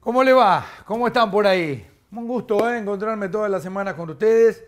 ¿Cómo le va? ¿Cómo están por ahí? Un gusto eh, encontrarme todas las semanas con ustedes.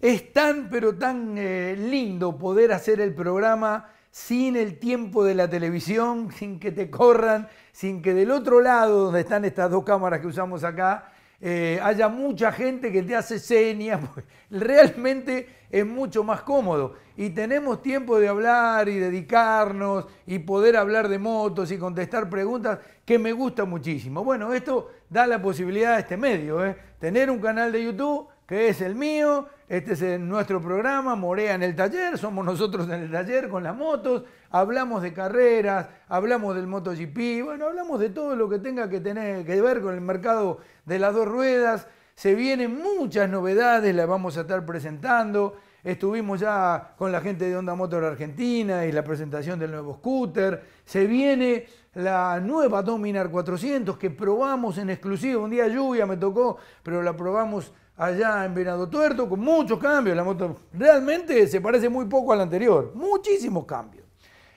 Es tan, pero tan eh, lindo poder hacer el programa sin el tiempo de la televisión, sin que te corran, sin que del otro lado, donde están estas dos cámaras que usamos acá, eh, haya mucha gente que te hace señas, realmente es mucho más cómodo. Y tenemos tiempo de hablar y dedicarnos y poder hablar de motos y contestar preguntas que me gusta muchísimo. Bueno, esto da la posibilidad a este medio, ¿eh? tener un canal de YouTube que es el mío, este es nuestro programa, Morea en el taller, somos nosotros en el taller con las motos, hablamos de carreras, hablamos del MotoGP, bueno, hablamos de todo lo que tenga que tener que ver con el mercado de las dos ruedas. Se vienen muchas novedades, las vamos a estar presentando. Estuvimos ya con la gente de Honda Motor Argentina y la presentación del nuevo scooter. Se viene la nueva Dominar 400 que probamos en exclusiva. Un día lluvia me tocó, pero la probamos allá en Venado Tuerto, con muchos cambios. La moto realmente se parece muy poco al anterior, muchísimos cambios.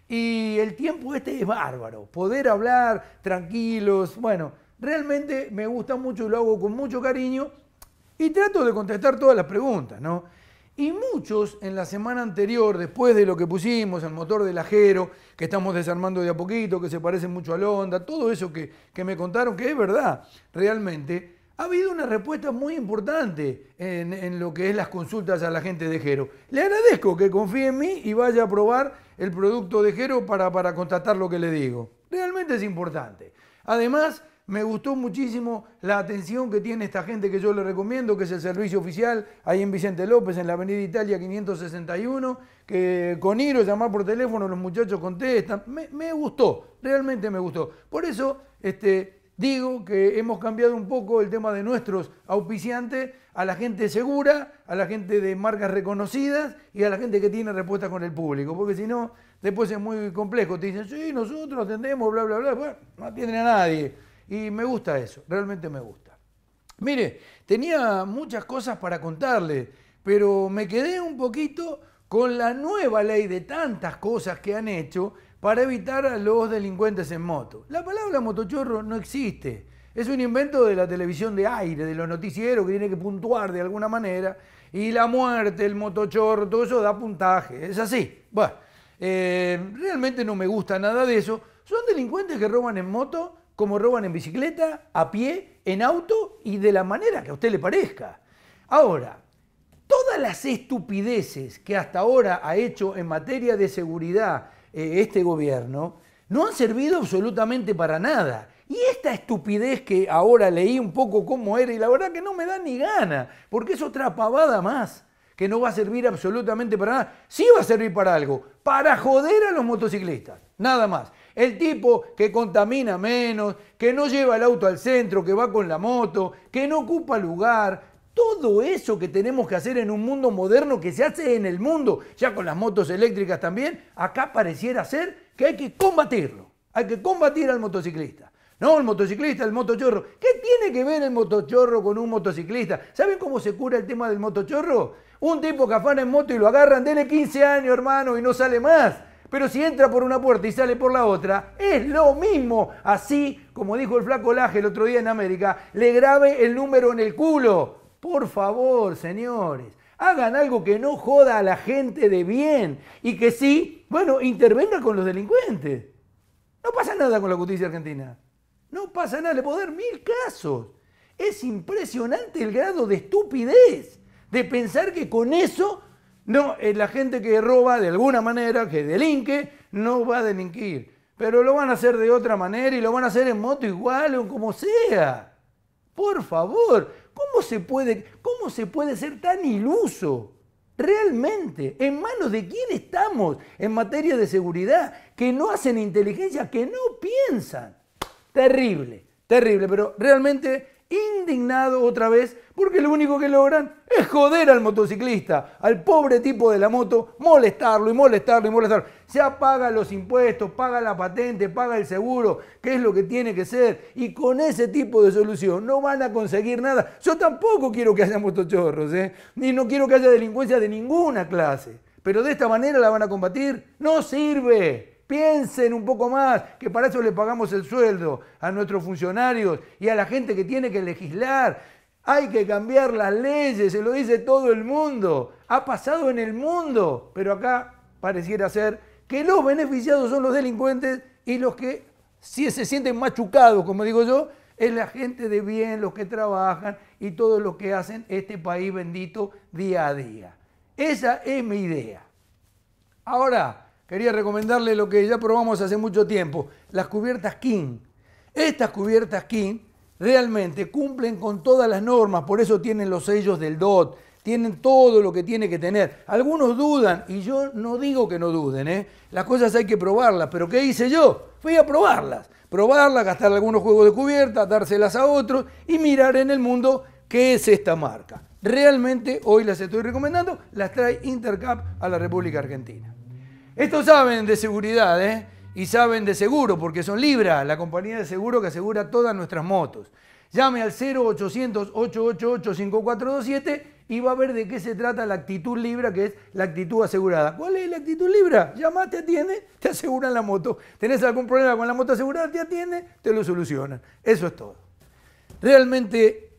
Y el tiempo este es bárbaro, poder hablar tranquilos, bueno, realmente me gusta mucho lo hago con mucho cariño y trato de contestar todas las preguntas, ¿no? Y muchos en la semana anterior, después de lo que pusimos, el motor del ajero, que estamos desarmando de a poquito, que se parece mucho a Honda, todo eso que, que me contaron, que es verdad, realmente, ha habido una respuesta muy importante en, lo que es las consultas a la gente de Jero. Le agradezco que confíe en mí y vaya a probar el producto de Jero para, para contratar lo que le digo. Realmente es importante. Además, me gustó muchísimo la atención que tiene esta gente que yo le recomiendo, que es el servicio oficial ahí en Vicente López, en la Avenida Italia 561, que con Iro llamar por teléfono, los muchachos contestan. Me, me gustó, realmente me gustó. Por eso, este, digo que hemos cambiado un poco el tema de nuestros auspiciantes a la gente segura, a la gente de marcas reconocidas y a la gente que tiene respuesta con el público, porque si no, después es muy complejo. Te dicen, sí, nosotros atendemos, bla, bla, bla, bueno, no atienden a nadie. Y me gusta eso, realmente me gusta. Mire, tenía muchas cosas para contarle, pero me quedé un poquito con la nueva ley de tantas cosas que han hecho para evitar a los delincuentes en moto. La palabra motochorro no existe. Es un invento de la televisión de aire, de los noticieros que tiene que puntuar de alguna manera. Y la muerte, el motochorro, todo eso da puntaje. Es así. Bueno, eh, realmente no me gusta nada de eso. Son delincuentes que roban en moto, como roban en bicicleta, a pie, en auto y de la manera que a usted le parezca. Ahora, todas las estupideces que hasta ahora ha hecho en materia de seguridad eh, este gobierno, no han servido absolutamente para nada. Y esta estupidez que ahora leí un poco cómo era, y la verdad que no me da ni gana, porque es otra pavada más, que no va a servir absolutamente para nada. Sí va a servir para algo, para joder a los motociclistas, nada más. El tipo que contamina menos, que no lleva el auto al centro, que va con la moto, que no ocupa lugar, todo eso que tenemos que hacer en un mundo moderno que se hace en el mundo, ya con las motos eléctricas también, acá pareciera ser que hay que combatirlo. Hay que combatir al motociclista. No, el motociclista, el motochorro. ¿Qué tiene que ver el motochorro con un motociclista? ¿Saben cómo se cura el tema del motochorro? Un tipo que afana en moto y lo agarran, tiene 15 años, hermano, y no sale más. Pero si entra por una puerta y sale por la otra, es lo mismo. Así, como dijo el flaco Laje el otro día en América, le grabe el número en el culo. Por favor, señores, hagan algo que no joda a la gente de bien y que sí, bueno, intervenga con los delincuentes. No pasa nada con la justicia argentina. No pasa nada, le puedo dar mil casos. Es impresionante el grado de estupidez de pensar que con eso no, eh, la gente que roba de alguna manera, que delinque, no va a delinquir. Pero lo van a hacer de otra manera y lo van a hacer en moto igual o como sea. Por favor, ¿Cómo se puede, cómo se puede ser tan iluso? Realmente, ¿en manos de quién estamos en materia de seguridad? Que no hacen inteligencia, que no piensan. Terrible, terrible, pero realmente indignado otra vez porque lo único que logran es joder al motociclista, al pobre tipo de la moto, molestarlo y molestarlo y molestarlo. se paga los impuestos, paga la patente, paga el seguro, que es lo que tiene que ser. Y con ese tipo de solución no van a conseguir nada. Yo tampoco quiero que haya motochorros, ¿eh? ni no quiero que haya delincuencia de ninguna clase. Pero de esta manera la van a combatir. No sirve. Piensen un poco más, que para eso le pagamos el sueldo a nuestros funcionarios y a la gente que tiene que legislar. Hay que cambiar las leyes, se lo dice todo el mundo. Ha pasado en el mundo, pero acá pareciera ser que los beneficiados son los delincuentes y los que se sienten machucados, como digo yo, es la gente de bien, los que trabajan y todos los que hacen este país bendito día a día. Esa es mi idea. Ahora, quería recomendarle lo que ya probamos hace mucho tiempo, las cubiertas King. Estas cubiertas King realmente cumplen con todas las normas, por eso tienen los sellos del DOT, tienen todo lo que tiene que tener. Algunos dudan, y yo no digo que no duden, ¿eh? las cosas hay que probarlas, pero ¿qué hice yo? Fui a probarlas, probarlas, gastar algunos juegos de cubierta, dárselas a otros y mirar en el mundo qué es esta marca. Realmente hoy las estoy recomendando, las trae Intercap a la República Argentina. Estos saben de seguridad, ¿eh? Y saben de seguro, porque son Libra, la compañía de seguro que asegura todas nuestras motos. Llame al 0800-888-5427 y va a ver de qué se trata la actitud Libra, que es la actitud asegurada. ¿Cuál es la actitud Libra? llama te atiende, te aseguran la moto. ¿Tenés algún problema con la moto asegurada? Te atiende, te lo solucionan. Eso es todo. Realmente,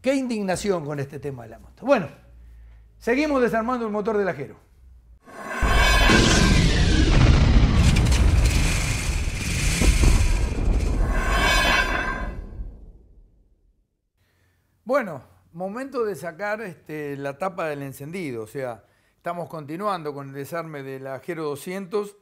qué indignación con este tema de la moto. Bueno, seguimos desarmando el motor del ajero. Bueno, momento de sacar este, la tapa del encendido, o sea, estamos continuando con el desarme de la Gero 200,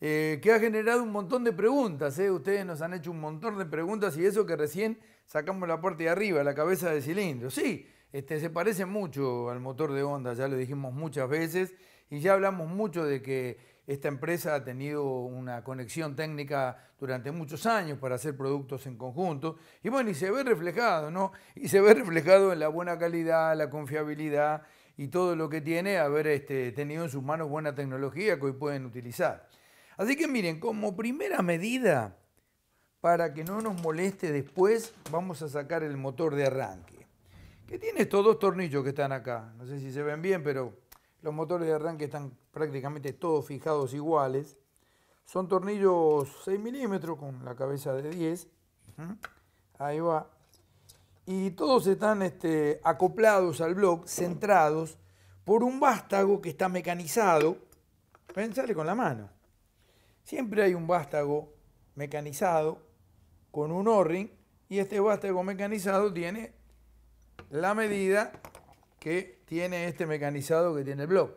eh, que ha generado un montón de preguntas, eh. ustedes nos han hecho un montón de preguntas y eso que recién sacamos la parte de arriba, la cabeza de cilindro. Sí, este, se parece mucho al motor de onda, ya lo dijimos muchas veces y ya hablamos mucho de que esta empresa ha tenido una conexión técnica durante muchos años para hacer productos en conjunto. Y bueno, y se ve reflejado, ¿no? Y se ve reflejado en la buena calidad, la confiabilidad y todo lo que tiene haber este, tenido en sus manos buena tecnología que hoy pueden utilizar. Así que miren, como primera medida, para que no nos moleste después, vamos a sacar el motor de arranque. Que tiene estos dos tornillos que están acá. No sé si se ven bien, pero los motores de arranque están prácticamente todos fijados iguales. Son tornillos 6 milímetros con la cabeza de 10. Ahí va. Y todos están este, acoplados al bloque, centrados por un vástago que está mecanizado. Pensale con la mano. Siempre hay un vástago mecanizado con un o y este vástago mecanizado tiene la medida que tiene este mecanizado que tiene el blog.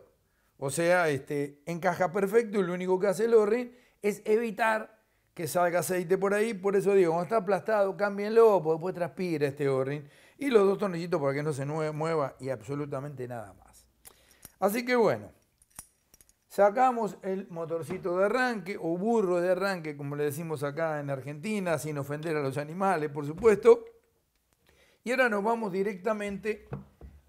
O sea, este, encaja perfecto y lo único que hace el o es evitar que salga aceite por ahí. Por eso digo, cuando está aplastado, cámbienlo, porque después transpira este o Y los dos tornillitos para que no se mueva y absolutamente nada más. Así que bueno, sacamos el motorcito de arranque o burro de arranque, como le decimos acá en Argentina, sin ofender a los animales, por supuesto. Y ahora nos vamos directamente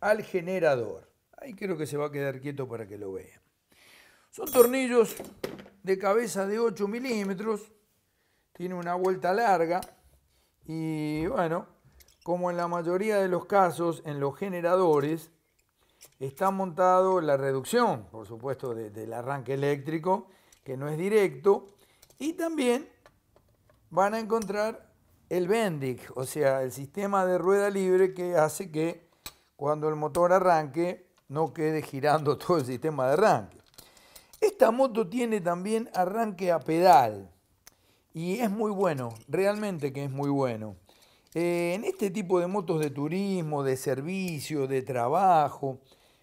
al generador. Ahí creo que se va a quedar quieto para que lo vean. Son tornillos de cabeza de 8 milímetros, tiene una vuelta larga y bueno, como en la mayoría de los casos en los generadores, está montado la reducción, por supuesto, del arranque eléctrico, que no es directo, y también van a encontrar el Bendix, o sea, el sistema de rueda libre que hace que cuando el motor arranque no quede girando todo el sistema de arranque. Esta moto tiene también arranque a pedal y es muy bueno, realmente que es muy bueno. Eh, en este tipo de motos de turismo, de servicio, de trabajo,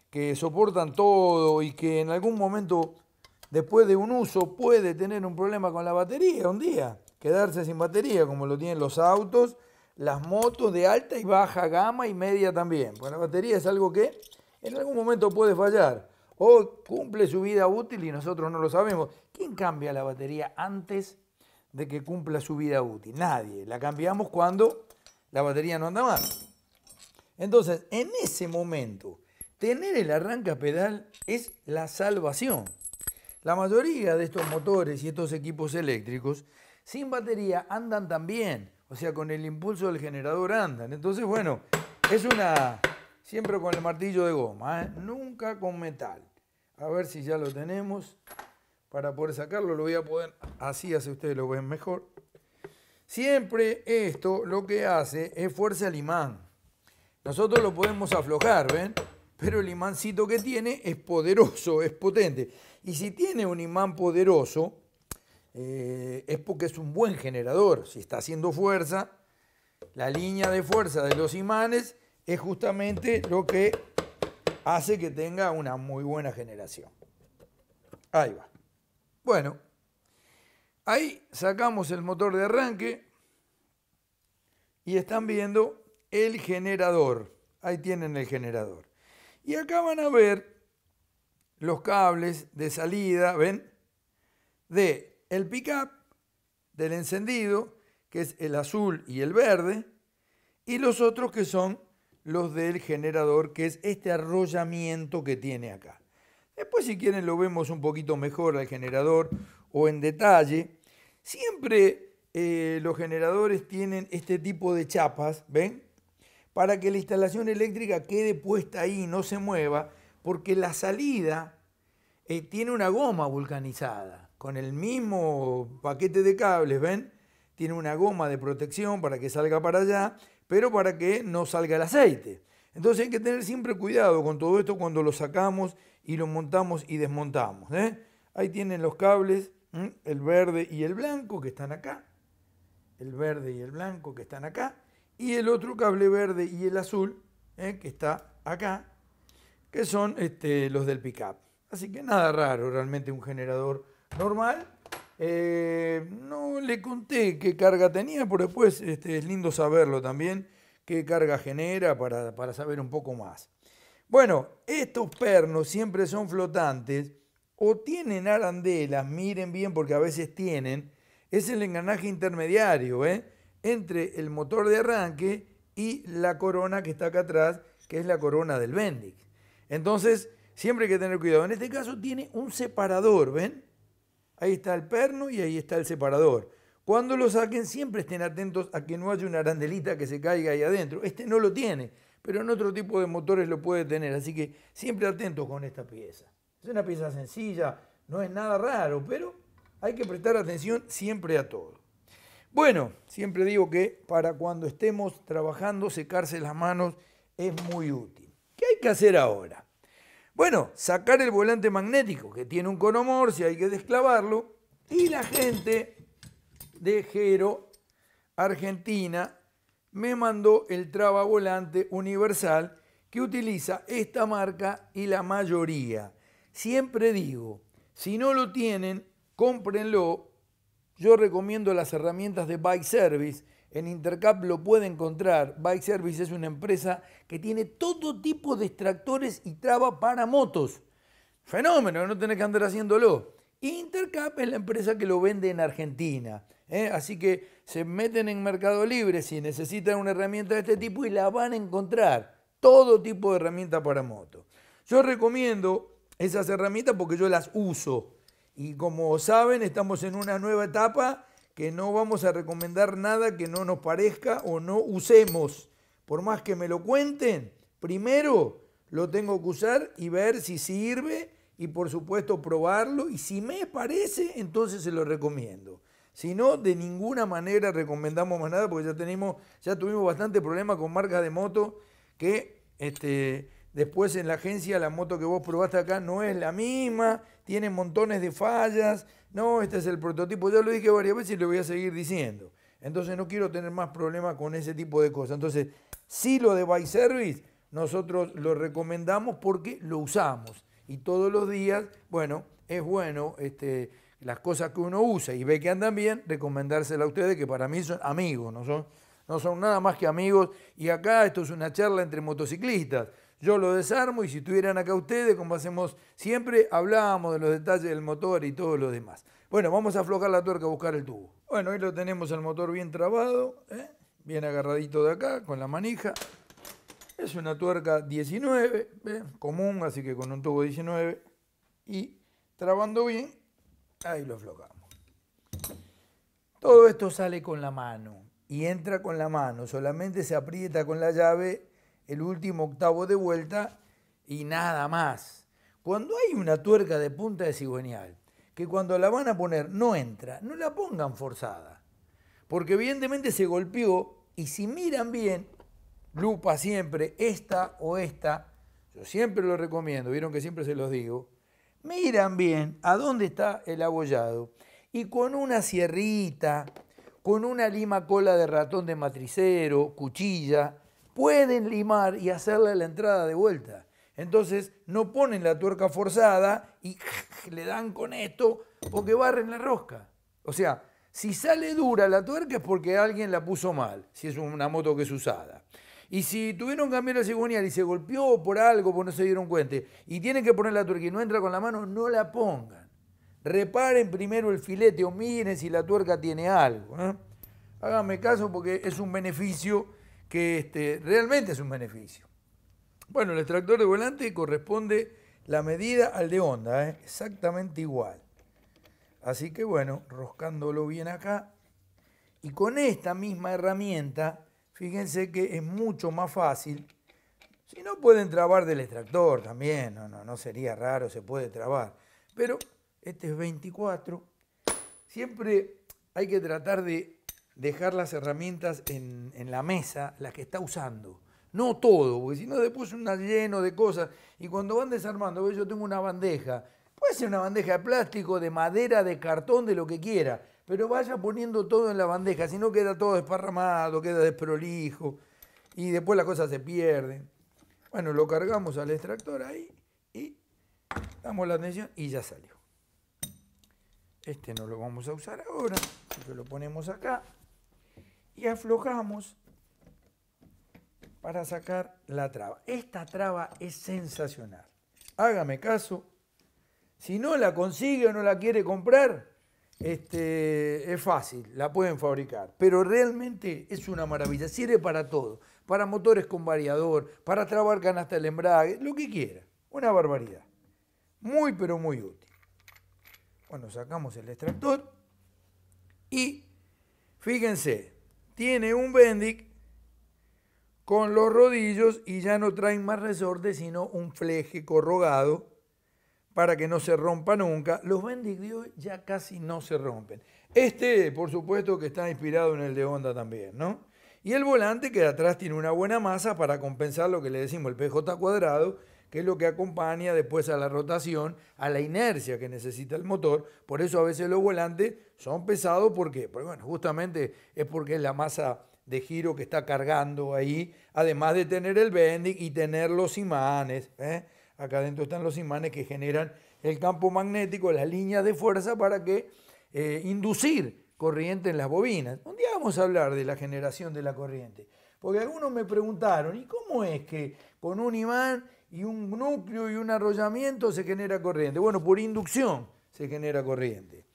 que soportan todo y que en algún momento después de un uso puede tener un problema con la batería un día, quedarse sin batería como lo tienen los autos las motos de alta y baja gama y media también. pues la batería es algo que en algún momento puede fallar o cumple su vida útil y nosotros no lo sabemos. ¿Quién cambia la batería antes de que cumpla su vida útil? Nadie. La cambiamos cuando la batería no anda más. Entonces, en ese momento, tener el arranca pedal es la salvación. La mayoría de estos motores y estos equipos eléctricos sin batería andan también o sea, con el impulso del generador andan. Entonces, bueno, es una... Siempre con el martillo de goma, ¿eh? nunca con metal. A ver si ya lo tenemos. Para poder sacarlo lo voy a poder... Así hace ustedes lo ven mejor. Siempre esto lo que hace es fuerza al imán. Nosotros lo podemos aflojar, ¿ven? Pero el imancito que tiene es poderoso, es potente. Y si tiene un imán poderoso, eh, es porque es un buen generador. Si está haciendo fuerza, la línea de fuerza de los imanes es justamente lo que hace que tenga una muy buena generación. Ahí va. Bueno, ahí sacamos el motor de arranque y están viendo el generador. Ahí tienen el generador. Y acá van a ver los cables de salida, ¿ven? De el up del encendido, que es el azul y el verde, y los otros que son los del generador, que es este arrollamiento que tiene acá. Después si quieren lo vemos un poquito mejor al generador o en detalle. Siempre eh, los generadores tienen este tipo de chapas, ¿ven? Para que la instalación eléctrica quede puesta ahí, no se mueva, porque la salida eh, tiene una goma vulcanizada con el mismo paquete de cables, ¿ven? Tiene una goma de protección para que salga para allá, pero para que no salga el aceite. Entonces hay que tener siempre cuidado con todo esto cuando lo sacamos y lo montamos y desmontamos. ¿eh? Ahí tienen los cables, el verde y el blanco que están acá. El verde y el blanco que están acá. Y el otro cable verde y el azul ¿eh? que está acá, que son este, los del pickup. Así que nada raro realmente un generador normal. Eh, no le conté qué carga tenía, pero después este, es lindo saberlo también, qué carga genera para, para saber un poco más. Bueno, estos pernos siempre son flotantes o tienen arandelas, miren bien porque a veces tienen, es el engranaje intermediario ¿eh? entre el motor de arranque y la corona que está acá atrás, que es la corona del Bendix. Entonces, siempre hay que tener cuidado. En este caso tiene un separador, ¿ven? ahí está el perno y ahí está el separador. Cuando lo saquen, siempre estén atentos a que no haya una arandelita que se caiga ahí adentro. Este no lo tiene, pero en otro tipo de motores lo puede tener. Así que siempre atentos con esta pieza. Es una pieza sencilla, no es nada raro, pero hay que prestar atención siempre a todo. Bueno, siempre digo que para cuando estemos trabajando, secarse las manos es muy útil. ¿Qué hay que hacer ahora? Bueno, sacar el volante magnético, que tiene un conomor, si hay que desclavarlo, y la gente de Jero, Argentina, me mandó el traba volante universal que utiliza esta marca y la mayoría. Siempre digo, si no lo tienen, cómprenlo. Yo recomiendo las herramientas de Bike Service, en Intercap lo puede encontrar. Bike Service es una empresa que tiene todo tipo de extractores y traba para motos. Fenómeno, no tenés que andar haciéndolo. Intercap es la empresa que lo vende en Argentina. ¿eh? Así que se meten en Mercado Libre si necesitan una herramienta de este tipo y la van a encontrar. Todo tipo de herramienta para moto. Yo recomiendo esas herramientas porque yo las uso. Y como saben, estamos en una nueva etapa que no vamos a recomendar nada que no nos parezca o no usemos. Por más que me lo cuenten, primero lo tengo que usar y ver si sirve y por supuesto probarlo y si me parece, entonces se lo recomiendo. Si no, de ninguna manera recomendamos más nada porque ya, tenemos, ya tuvimos bastante problema con marcas de moto que este, Después en la agencia la moto que vos probaste acá no es la misma, tiene montones de fallas. No, este es el prototipo. Ya lo dije varias veces y lo voy a seguir diciendo. Entonces no quiero tener más problemas con ese tipo de cosas. Entonces, si lo de Bike Service, nosotros lo recomendamos porque lo usamos. Y todos los días, bueno, es bueno este, las cosas que uno usa y ve que andan bien, recomendárselas a ustedes, que para mí son amigos, no son, no son nada más que amigos. Y acá esto es una charla entre motociclistas yo lo desarmo y si estuvieran acá ustedes, como hacemos siempre, hablábamos de los detalles del motor y todo lo demás. Bueno, vamos a aflojar la tuerca a buscar el tubo. Bueno, ahí lo tenemos el motor bien trabado, ¿eh? bien agarradito de acá, con la manija. Es una tuerca 19, ¿eh? común, así que con un tubo 19. Y trabando bien, ahí lo aflojamos. Todo esto sale con la mano y entra con la mano, solamente se aprieta con la llave el último octavo de vuelta y nada más. Cuando hay una tuerca de punta de cigüeñal, que cuando la van a poner no entra, no la pongan forzada. Porque evidentemente se golpeó y si miran bien, lupa siempre esta o esta, yo siempre lo recomiendo, vieron que siempre se los digo, miran bien a dónde está el abollado y con una sierrita, con una lima cola de ratón de matricero, cuchilla, pueden limar y hacerle la entrada de vuelta. Entonces no ponen la tuerca forzada y le dan con esto porque barren la rosca. O sea, si sale dura la tuerca es porque alguien la puso mal, si es una moto que es usada. Y si tuvieron que cambiar de cigüeñal y se golpeó por algo, porque no se dieron cuenta, y tienen que poner la tuerca y no entra con la mano, no la pongan. Reparen primero el filete o miren si la tuerca tiene algo. ¿eh? Háganme caso porque es un beneficio que este, realmente es un beneficio. Bueno, el extractor de volante corresponde la medida al de onda, ¿eh? exactamente igual. Así que bueno, roscándolo bien acá. Y con esta misma herramienta, fíjense que es mucho más fácil. Si no pueden trabar del extractor también, no, no, no sería raro, se puede trabar. Pero este es 24. Siempre hay que tratar de dejar las herramientas en, en la mesa, las que está usando. No todo, porque si no después un lleno de cosas. Y cuando van desarmando, yo tengo una bandeja. Puede ser una bandeja de plástico, de madera, de cartón, de lo que quiera. Pero vaya poniendo todo en la bandeja, si no queda todo desparramado, queda desprolijo. Y después las cosas se pierden. Bueno, lo cargamos al extractor ahí y damos la atención y ya salió. Este no lo vamos a usar ahora, lo ponemos acá y aflojamos para sacar la traba. Esta traba es sensacional. Hágame caso. Si no la consigue o no la quiere comprar, este, es fácil, la pueden fabricar. Pero realmente es una maravilla. Sirve para todo. Para motores con variador, para trabar canasta el embrague, lo que quiera. Una barbaridad. Muy, pero muy útil. Bueno, sacamos el extractor y fíjense, tiene un Bendic con los rodillos y ya no traen más resorte sino un fleje corrogado para que no se rompa nunca. Los Bendic ya casi no se rompen. Este, por supuesto, que está inspirado en el de Honda también, ¿no? Y el volante que de atrás tiene una buena masa para compensar lo que le decimos el PJ cuadrado que es lo que acompaña después a la rotación, a la inercia que necesita el motor. Por eso a veces los volantes son pesados, ¿por qué? Porque bueno, justamente es porque es la masa de giro que está cargando ahí, además de tener el bending y tener los imanes. ¿eh? Acá adentro están los imanes que generan el campo magnético, las líneas de fuerza para que eh, inducir corriente en las bobinas. Un día vamos a hablar de la generación de la corriente, porque algunos me preguntaron, ¿y cómo es que con un imán y un núcleo y un arrollamiento se genera corriente. Bueno, por inducción se genera corriente.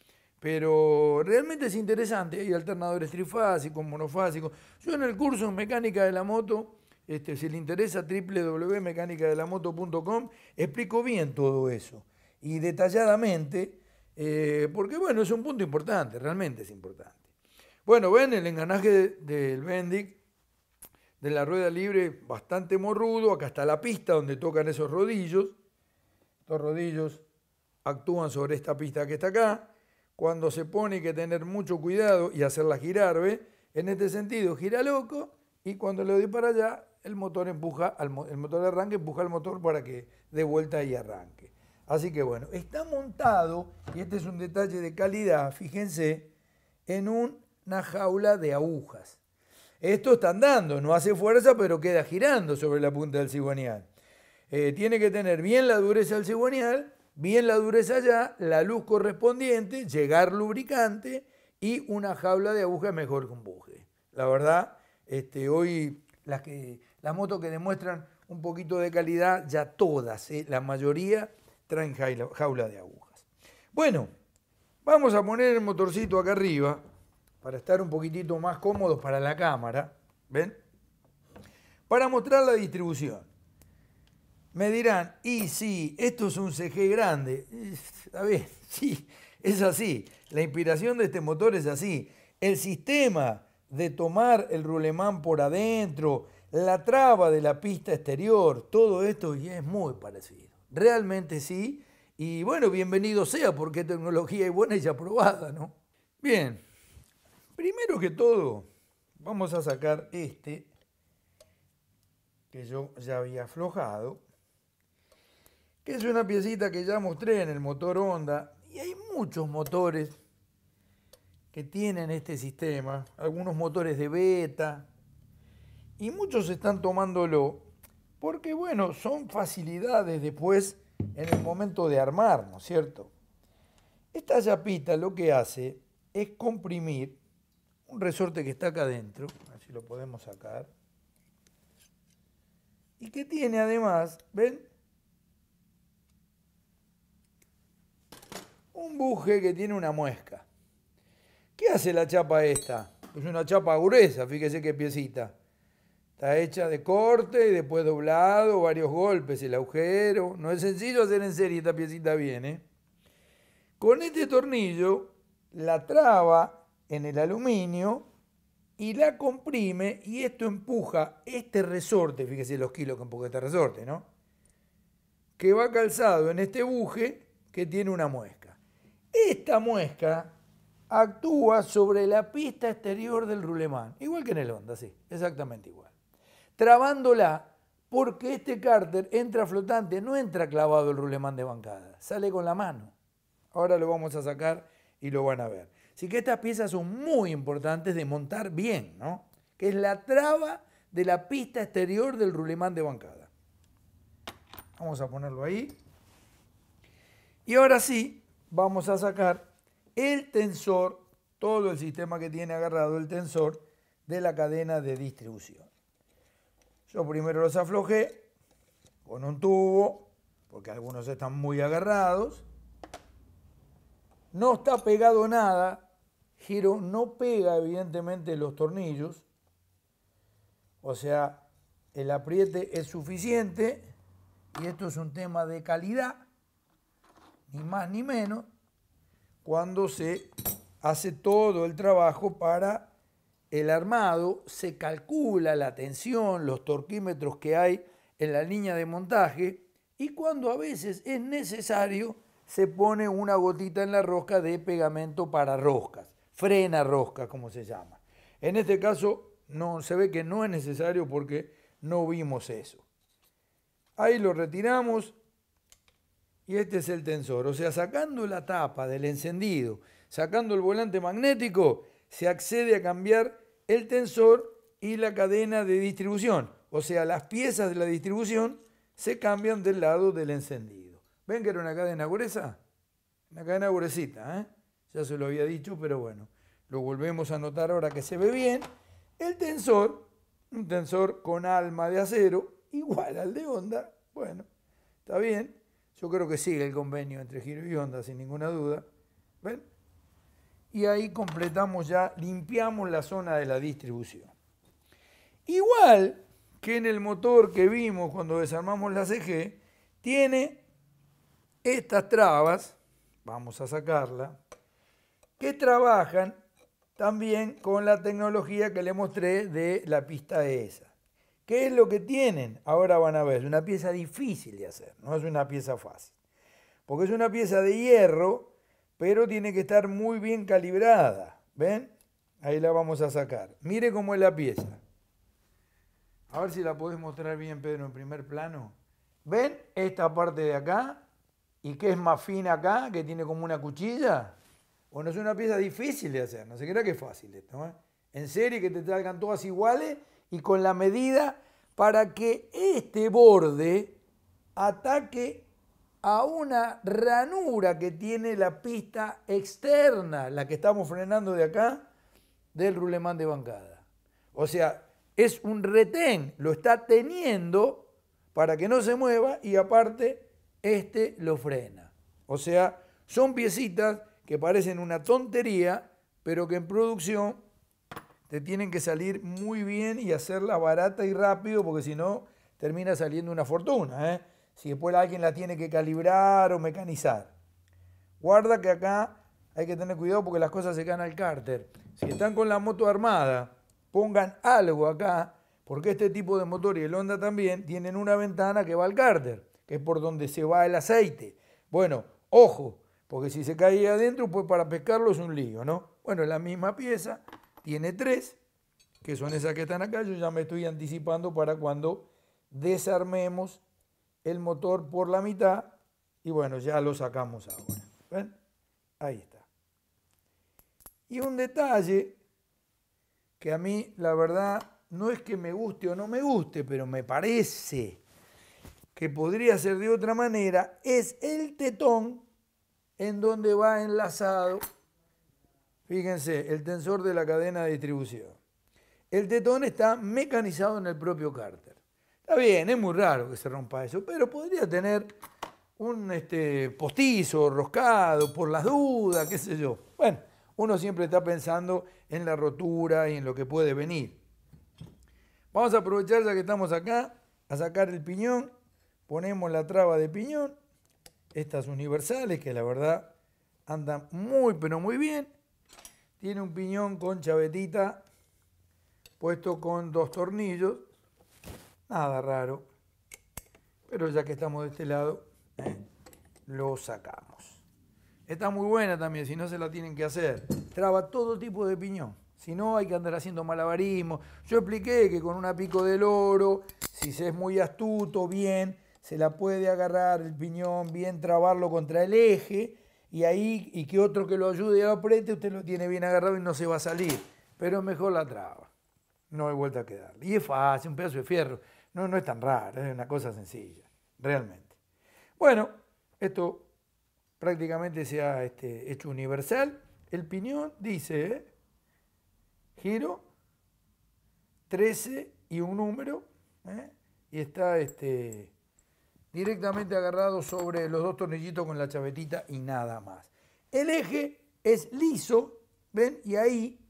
Pero realmente es interesante, hay alternadores trifásicos, monofásicos. Yo en el curso en mecánica de la moto, este, si le interesa www.mecanicadelamoto.com, explico bien todo eso y detalladamente, eh, porque bueno, es un punto importante, realmente es importante. Bueno, ven el engranaje del de de la rueda libre bastante morrudo. Acá está la pista donde tocan esos rodillos. Estos rodillos actúan sobre esta pista que está acá. Cuando se pone hay que tener mucho cuidado y hacerla girar, ¿Ve? En este sentido, gira loco y cuando le doy para allá, el motor empuja, el motor de arranque empuja el motor para que dé vuelta y arranque. Así que bueno, está montado, y este es un detalle de calidad, fíjense, en una jaula de agujas. Esto está andando, no hace fuerza, pero queda girando sobre la punta del cigüeñal. Eh, tiene que tener bien la dureza del cigüeñal, bien la dureza allá, la luz correspondiente, llegar lubricante y una jaula de aguja mejor que un buje. La verdad, este, hoy las, que, las motos que demuestran un poquito de calidad, ya todas, eh, la mayoría traen jaula de agujas. Bueno, vamos a poner el motorcito acá arriba para estar un poquitito más cómodos para la cámara, ¿ven? Para mostrar la distribución. Me dirán, y sí, esto es un CG grande. A ver, sí, es así. La inspiración de este motor es así. El sistema de tomar el rulemán por adentro, la traba de la pista exterior, todo esto y es muy parecido. Realmente sí. Y bueno, bienvenido sea porque tecnología es buena y ya probada, ¿no? Bien, Primero que todo, vamos a sacar este que yo ya había aflojado, que es una piecita que ya mostré en el motor Honda y hay muchos motores que tienen este sistema, algunos motores de beta y muchos están tomándolo porque bueno, son facilidades después en el momento de armar, ¿no es cierto? Esta chapita lo que hace es comprimir un resorte que está acá adentro, así lo podemos sacar, y que tiene además, ¿ven? Un buje que tiene una muesca. ¿Qué hace la chapa esta? Es una chapa gruesa, fíjese qué piecita. Está hecha de corte y después doblado, varios golpes, el agujero. No es sencillo hacer en serie esta piecita bien, ¿eh? Con este tornillo, la traba en el aluminio y la comprime y esto empuja este resorte, fíjese los kilos que empuja este resorte, ¿no? Que va calzado en este buje que tiene una muesca. Esta muesca actúa sobre la pista exterior del rulemán, igual que en el Honda, sí, exactamente igual. Trabándola porque este cárter entra flotante, no entra clavado el rulemán de bancada, sale con la mano. Ahora lo vamos a sacar y lo van a ver. Así que estas piezas son muy importantes de montar bien, ¿no? Que es la traba de la pista exterior del rulemán de bancada. Vamos a ponerlo ahí. Y ahora sí, vamos a sacar el tensor, todo el sistema que tiene agarrado el tensor de la cadena de distribución. Yo primero los aflojé con un tubo, porque algunos están muy agarrados. No está pegado nada, Giro no pega evidentemente los tornillos, o sea, el apriete es suficiente y esto es un tema de calidad, ni más ni menos, cuando se hace todo el trabajo para el armado, se calcula la tensión, los torquímetros que hay en la línea de montaje y cuando a veces es necesario se pone una gotita en la rosca de pegamento para roscas frena rosca, como se llama. En este caso no, se ve que no es necesario porque no vimos eso. Ahí lo retiramos y este es el tensor. O sea, sacando la tapa del encendido, sacando el volante magnético, se accede a cambiar el tensor y la cadena de distribución. O sea, las piezas de la distribución se cambian del lado del encendido. ¿Ven que era una cadena gruesa? Una cadena gruesita, ¿eh? ya se lo había dicho, pero bueno, lo volvemos a notar ahora que se ve bien. El tensor, un tensor con alma de acero, igual al de onda bueno, está bien. Yo creo que sigue el convenio entre Giro y onda sin ninguna duda. ¿Ven? Y ahí completamos ya, limpiamos la zona de la distribución. Igual que en el motor que vimos cuando desarmamos la CG, tiene estas trabas, vamos a sacarla, que trabajan también con la tecnología que le mostré de la pista esa. ¿Qué es lo que tienen? Ahora van a ver, es una pieza difícil de hacer, no es una pieza fácil. Porque es una pieza de hierro, pero tiene que estar muy bien calibrada. ¿Ven? Ahí la vamos a sacar. Mire cómo es la pieza. A ver si la podés mostrar bien, Pedro, en primer plano. ¿Ven esta parte de acá? ¿Y qué es más fina acá, que tiene como una cuchilla? Bueno, es una pieza difícil de hacer, no se crea que es fácil esto. ¿eh? En serie que te traigan todas iguales y con la medida para que este borde ataque a una ranura que tiene la pista externa, la que estamos frenando de acá, del rulemán de bancada. O sea, es un retén, lo está teniendo para que no se mueva y aparte este lo frena. O sea, son piecitas que parecen una tontería, pero que en producción te tienen que salir muy bien y hacerla barata y rápido, porque si no, termina saliendo una fortuna. ¿eh? Si después alguien la tiene que calibrar o mecanizar. Guarda que acá hay que tener cuidado porque las cosas se caen al cárter. Si están con la moto armada, pongan algo acá, porque este tipo de motor y el Honda también tienen una ventana que va al cárter, que es por donde se va el aceite. Bueno, ojo, porque si se cae adentro, pues para pescarlo es un lío, ¿no? Bueno, es la misma pieza, tiene tres, que son esas que están acá. Yo ya me estoy anticipando para cuando desarmemos el motor por la mitad y bueno, ya lo sacamos ahora. ¿Ven? Ahí está. Y un detalle que a mí, la verdad, no es que me guste o no me guste, pero me parece que podría ser de otra manera, es el tetón en donde va enlazado, fíjense, el tensor de la cadena de distribución. El tetón está mecanizado en el propio cárter. Está bien, es muy raro que se rompa eso, pero podría tener un este, postizo, roscado, por las dudas, qué sé yo. Bueno, uno siempre está pensando en la rotura y en lo que puede venir. Vamos a aprovechar ya que estamos acá, a sacar el piñón, ponemos la traba de piñón estas universales, que la verdad andan muy, pero muy bien. Tiene un piñón con chavetita puesto con dos tornillos. Nada raro. Pero ya que estamos de este lado, lo sacamos. Está muy buena también, si no se la tienen que hacer. Traba todo tipo de piñón. Si no, hay que andar haciendo malabarismo. Yo expliqué que con una pico del oro, si se es muy astuto, bien, se la puede agarrar el piñón, bien trabarlo contra el eje, y ahí, y que otro que lo ayude y lo apriete, usted lo tiene bien agarrado y no se va a salir. Pero mejor la traba. No hay vuelta a quedar. Y es fácil, un pedazo de fierro. No, no es tan raro, es una cosa sencilla, realmente. Bueno, esto prácticamente se ha este, hecho universal. El piñón dice, ¿eh? giro, 13 y un número, ¿eh? y está este, directamente agarrado sobre los dos tornillitos con la chavetita y nada más. El eje es liso, ¿ven? Y ahí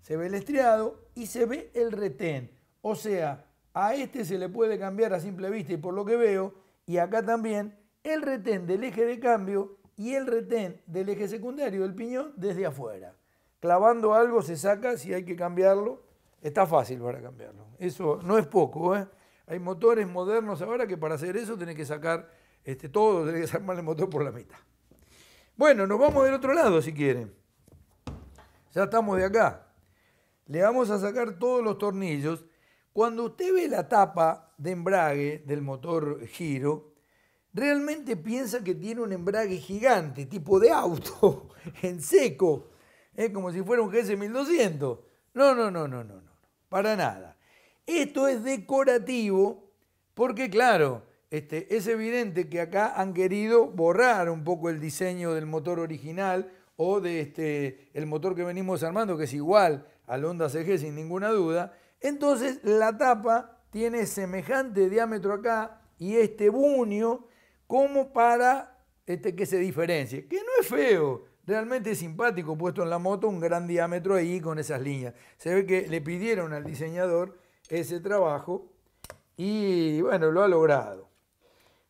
se ve el estriado y se ve el retén. O sea, a este se le puede cambiar a simple vista y por lo que veo, y acá también, el retén del eje de cambio y el retén del eje secundario del piñón desde afuera. Clavando algo se saca si hay que cambiarlo. Está fácil para cambiarlo. Eso no es poco, ¿eh? Hay motores modernos ahora que para hacer eso tenés que sacar este, todo, tenés que armar el motor por la mitad. Bueno, nos vamos del otro lado si quieren. Ya estamos de acá. Le vamos a sacar todos los tornillos. Cuando usted ve la tapa de embrague del motor giro, realmente piensa que tiene un embrague gigante, tipo de auto, en seco, como si fuera un GS1200. No, no, no, no, no, no, para nada. Esto es decorativo porque, claro, este, es evidente que acá han querido borrar un poco el diseño del motor original o de este, el motor que venimos armando, que es igual al Honda CG sin ninguna duda. Entonces la tapa tiene semejante diámetro acá y este buño como para este, que se diferencie, que no es feo, realmente es simpático puesto en la moto un gran diámetro ahí con esas líneas. Se ve que le pidieron al diseñador ese trabajo y bueno, lo ha logrado.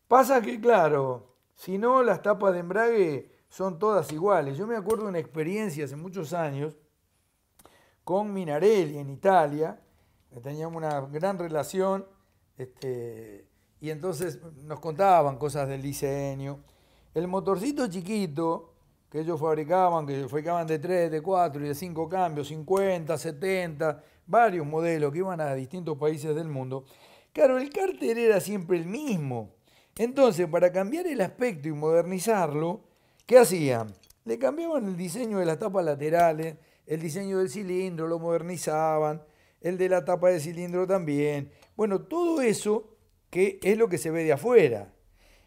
Pasa que, claro, si no, las tapas de embrague son todas iguales. Yo me acuerdo de una experiencia hace muchos años con Minarelli en Italia, teníamos una gran relación, este, y entonces nos contaban cosas del diseño. El motorcito chiquito que ellos fabricaban, que fabricaban de 3, de 4 y de 5 cambios, 50, 70, varios modelos que iban a distintos países del mundo, claro, el cárter era siempre el mismo. Entonces, para cambiar el aspecto y modernizarlo, ¿qué hacían? Le cambiaban el diseño de las tapas laterales, el diseño del cilindro, lo modernizaban, el de la tapa de cilindro también. Bueno, todo eso que es lo que se ve de afuera.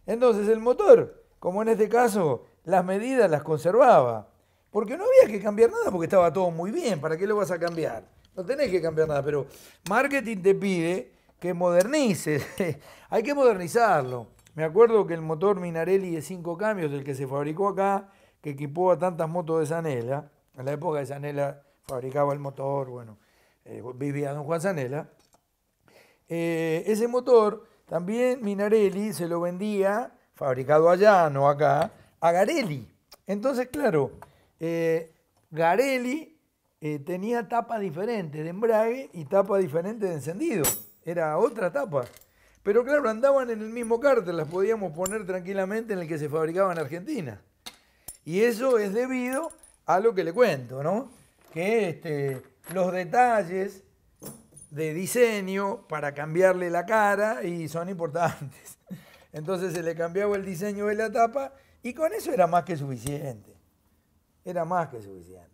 Entonces el motor, como en este caso, las medidas las conservaba. Porque no había que cambiar nada porque estaba todo muy bien. ¿Para qué lo vas a cambiar? No tenés que cambiar nada, pero marketing te pide que modernices. Hay que modernizarlo. Me acuerdo que el motor Minarelli de cinco cambios, el que se fabricó acá, que equipó a tantas motos de Sanela. en la época de Zanella fabricaba el motor, bueno, eh, vivía don Juan Zanella. Eh, ese motor también Minarelli se lo vendía, fabricado allá, no acá, a Garelli. Entonces, claro, eh, Garelli eh, tenía tapa diferente de embrague y tapa diferente de encendido. Era otra tapa. Pero claro, andaban en el mismo cárter, las podíamos poner tranquilamente en el que se fabricaba en Argentina. Y eso es debido a lo que le cuento, ¿no? Que este, los detalles de diseño para cambiarle la cara y son importantes. Entonces se le cambiaba el diseño de la tapa y con eso era más que suficiente. Era más que suficiente.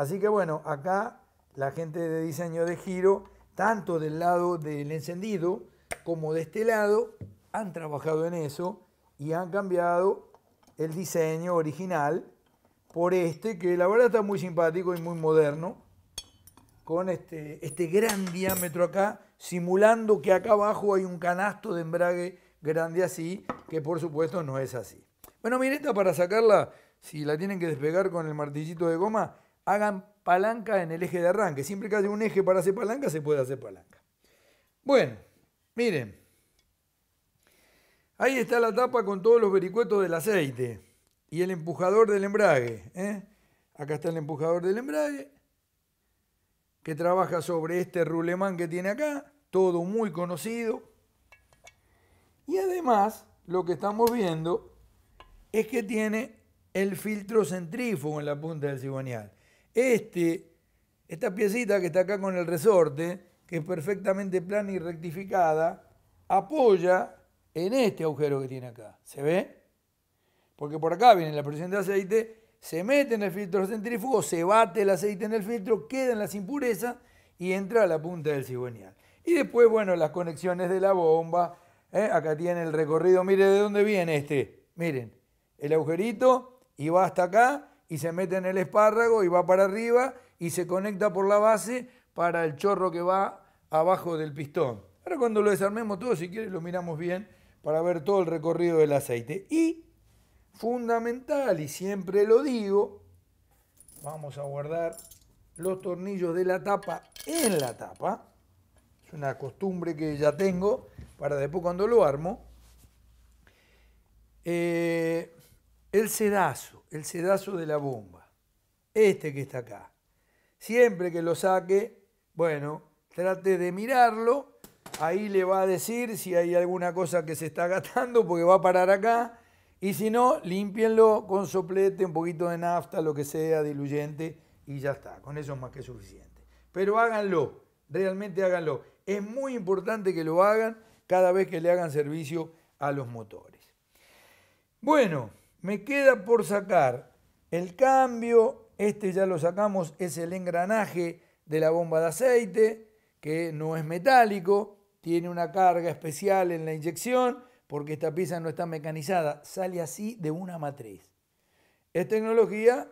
Así que bueno, acá la gente de diseño de giro, tanto del lado del encendido como de este lado, han trabajado en eso y han cambiado el diseño original por este, que la verdad está muy simpático y muy moderno, con este, este gran diámetro acá, simulando que acá abajo hay un canasto de embrague grande así, que por supuesto no es así. Bueno, esta para sacarla, si la tienen que despegar con el martillito de goma, hagan palanca en el eje de arranque. Siempre que haya un eje para hacer palanca, se puede hacer palanca. Bueno, miren. Ahí está la tapa con todos los vericuetos del aceite y el empujador del embrague. ¿eh? Acá está el empujador del embrague que trabaja sobre este rulemán que tiene acá, todo muy conocido. Y además, lo que estamos viendo es que tiene el filtro centrífugo en la punta del cigüeñal. Este, esta piecita que está acá con el resorte, que es perfectamente plana y rectificada, apoya en este agujero que tiene acá. ¿Se ve? Porque por acá viene la presión de aceite, se mete en el filtro centrífugo, se bate el aceite en el filtro, quedan las impurezas y entra a la punta del cigüeñal. Y después, bueno, las conexiones de la bomba. ¿eh? Acá tiene el recorrido. Mire de dónde viene este. Miren, el agujerito y va hasta acá y se mete en el espárrago y va para arriba y se conecta por la base para el chorro que va abajo del pistón. Ahora cuando lo desarmemos todo, si quieres, lo miramos bien para ver todo el recorrido del aceite. Y fundamental, y siempre lo digo, vamos a guardar los tornillos de la tapa en la tapa. Es una costumbre que ya tengo para después cuando lo armo. Eh, el sedazo el sedazo de la bomba, este que está acá. Siempre que lo saque, bueno, trate de mirarlo, ahí le va a decir si hay alguna cosa que se está gastando porque va a parar acá. Y si no, límpienlo con soplete, un poquito de nafta, lo que sea, diluyente, y ya está. Con eso es más que suficiente. Pero háganlo, realmente háganlo. Es muy importante que lo hagan cada vez que le hagan servicio a los motores. Bueno, me queda por sacar el cambio, este ya lo sacamos, es el engranaje de la bomba de aceite, que no es metálico, tiene una carga especial en la inyección, porque esta pieza no está mecanizada, sale así de una matriz. Es tecnología,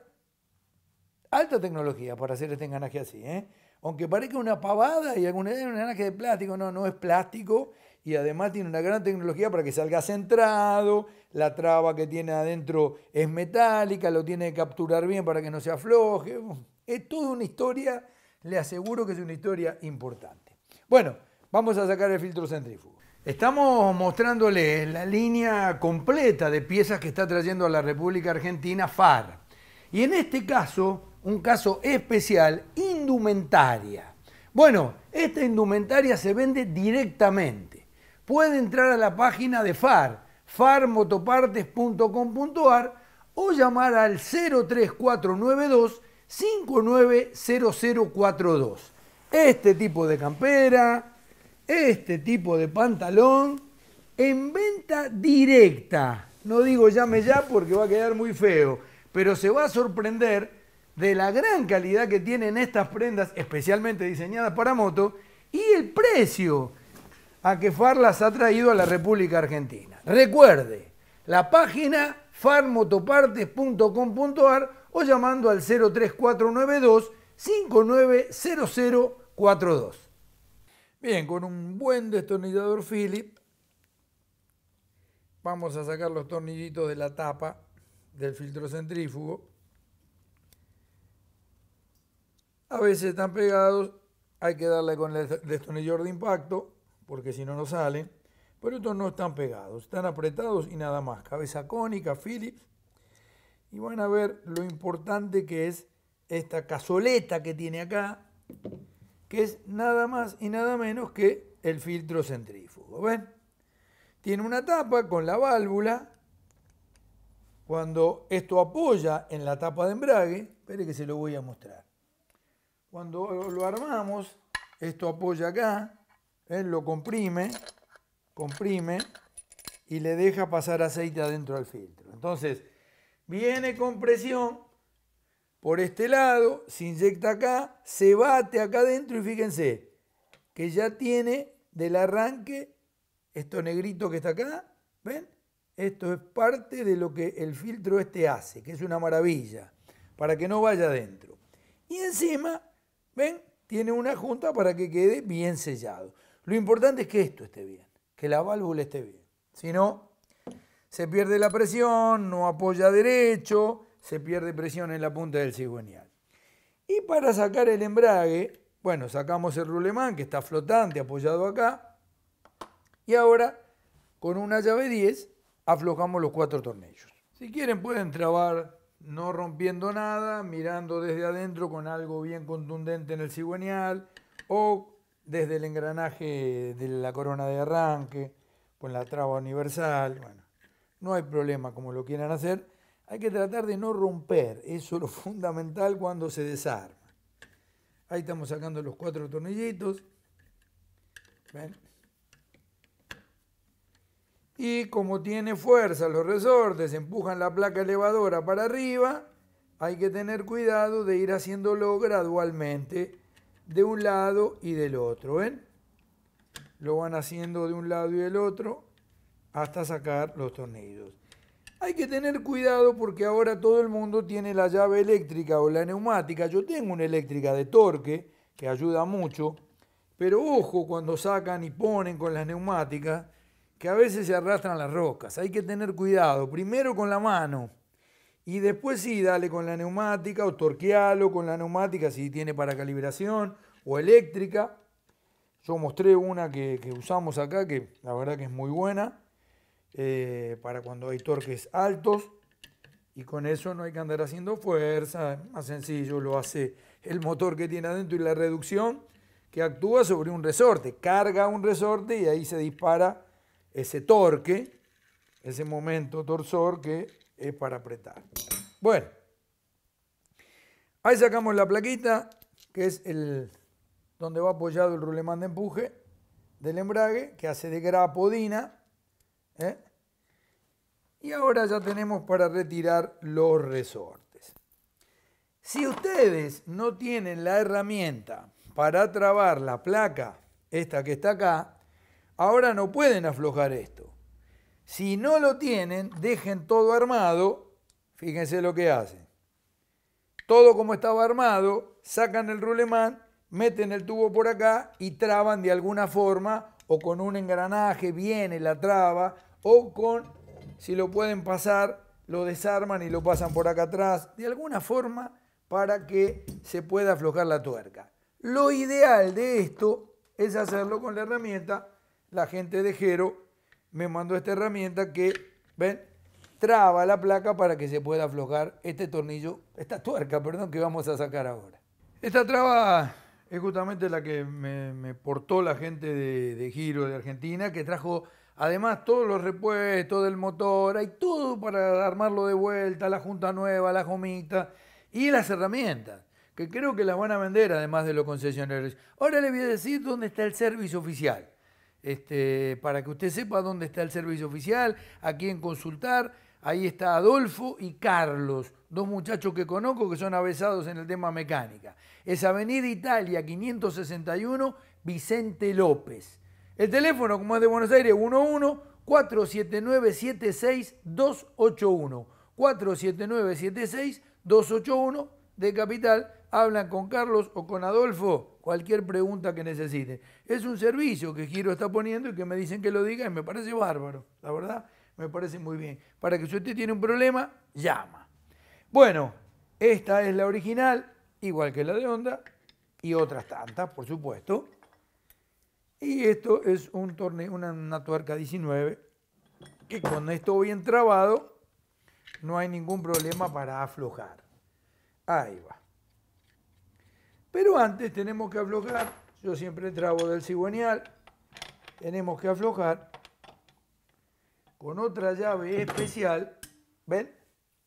alta tecnología para hacer este engranaje así, ¿eh? aunque parezca una pavada y alguna idea, un engranaje de plástico, no, no es plástico y además tiene una gran tecnología para que salga centrado la traba que tiene adentro es metálica, lo tiene que capturar bien para que no se afloje. Es toda una historia, le aseguro que es una historia importante. Bueno, vamos a sacar el filtro centrífugo. Estamos mostrándole la línea completa de piezas que está trayendo a la República Argentina FAR. Y en este caso, un caso especial, indumentaria. Bueno, esta indumentaria se vende directamente. Puede entrar a la página de FAR, farmotopartes.com.ar o llamar al 03492 590042. Este tipo de campera, este tipo de pantalón, en venta directa. No digo llame ya porque va a quedar muy feo, pero se va a sorprender de la gran calidad que tienen estas prendas especialmente diseñadas para moto y el precio a que Farlas ha traído a la República Argentina. Recuerde, la página farmotopartes.com.ar o llamando al 03492 590042. Bien, con un buen destornillador Philip vamos a sacar los tornillitos de la tapa del filtro centrífugo. A veces están pegados, hay que darle con el destornillador de impacto porque si no, no salen. Pero estos no están pegados, están apretados y nada más. Cabeza cónica, Phillips. Y van a ver lo importante que es esta cazoleta que tiene acá, que es nada más y nada menos que el filtro centrífugo. ¿Ven? Tiene una tapa con la válvula. Cuando esto apoya en la tapa de embrague, espere que se lo voy a mostrar. Cuando lo armamos, esto apoya acá, lo comprime comprime y le deja pasar aceite adentro al filtro. Entonces, viene con presión por este lado, se inyecta acá, se bate acá adentro y fíjense que ya tiene del arranque esto negrito que está acá, ¿ven? Esto es parte de lo que el filtro este hace, que es una maravilla, para que no vaya adentro. Y encima, ¿ven? Tiene una junta para que quede bien sellado. Lo importante es que esto esté bien que la válvula esté bien. Si no, se pierde la presión, no apoya derecho, se pierde presión en la punta del cigüeñal. Y para sacar el embrague, bueno, sacamos el rulemán que está flotante, apoyado acá. Y ahora, con una llave 10, aflojamos los cuatro tornillos. Si quieren pueden trabar no rompiendo nada, mirando desde adentro con algo bien contundente en el cigüeñal o desde el engranaje de la corona de arranque, con la traba universal, bueno, no hay problema como lo quieran hacer, hay que tratar de no romper, eso es lo fundamental cuando se desarma. Ahí estamos sacando los cuatro tornillitos, ¿ven? Y como tiene fuerza los resortes, empujan la placa elevadora para arriba, hay que tener cuidado de ir haciéndolo gradualmente de un lado y del otro, ¿ven? Lo van haciendo de un lado y del otro hasta sacar los tornillos. Hay que tener cuidado porque ahora todo el mundo tiene la llave eléctrica o la neumática. Yo tengo una eléctrica de torque que ayuda mucho, pero ojo cuando sacan y ponen con las neumáticas que a veces se arrastran las rocas. Hay que tener cuidado, primero con la mano y después sí, dale con la neumática o torquealo con la neumática si tiene para calibración o eléctrica. Yo mostré una que, usamos acá que la verdad que es muy buena eh, para cuando hay torques altos. Y con eso no hay que andar haciendo fuerza, más sencillo, lo hace el motor que tiene adentro y la reducción que actúa sobre un resorte. Carga un resorte y ahí se dispara ese torque, ese momento torsor que es para apretar. Bueno, ahí sacamos la plaquita, que es el donde va apoyado el rulemán de empuje del embrague, que hace de grapodina. ¿eh? Y ahora ya tenemos para retirar los resortes. Si ustedes no tienen la herramienta para trabar la placa, esta que está acá, ahora no pueden aflojar esto. Si no lo tienen, dejen todo armado, fíjense lo que hacen. Todo como estaba armado, sacan el rulemán, meten el tubo por acá y traban de alguna forma o con un engranaje viene la traba o con, si lo pueden pasar, lo desarman y lo pasan por acá atrás, de alguna forma para que se pueda aflojar la tuerca. Lo ideal de esto es hacerlo con la herramienta, la gente de Jero me mandó esta herramienta que, ven, traba la placa para que se pueda aflojar este tornillo, esta tuerca, perdón, que vamos a sacar ahora. Esta traba es justamente la que me, portó la gente de, Giro de Argentina, que trajo además todos los repuestos del motor, hay todo para armarlo de vuelta, la junta nueva, la gomita y las herramientas, que creo que las van a vender además de los concesionarios. Ahora les voy a decir dónde está el servicio oficial. Este, para que usted sepa dónde está el servicio oficial, a quién consultar. Ahí está Adolfo y Carlos, dos muchachos que conozco que son avesados en el tema mecánica. Es Avenida Italia 561, Vicente López. El teléfono, como es de Buenos Aires, 11 479 76281 479 76281 de Capital hablan con Carlos o con Adolfo cualquier pregunta que necesite Es un servicio que Giro está poniendo y que me dicen que lo diga y me parece bárbaro, la verdad, me parece muy bien. Para que si usted tiene un problema, llama. Bueno, esta es la original, igual que la de Onda, y otras tantas, por supuesto. Y esto es un torneo, una, una tuerca 19, que con esto bien trabado no hay ningún problema para aflojar. Ahí va. Pero antes tenemos que aflojar, yo siempre trabo del cigüeñal, tenemos que aflojar con otra llave especial, ¿ven?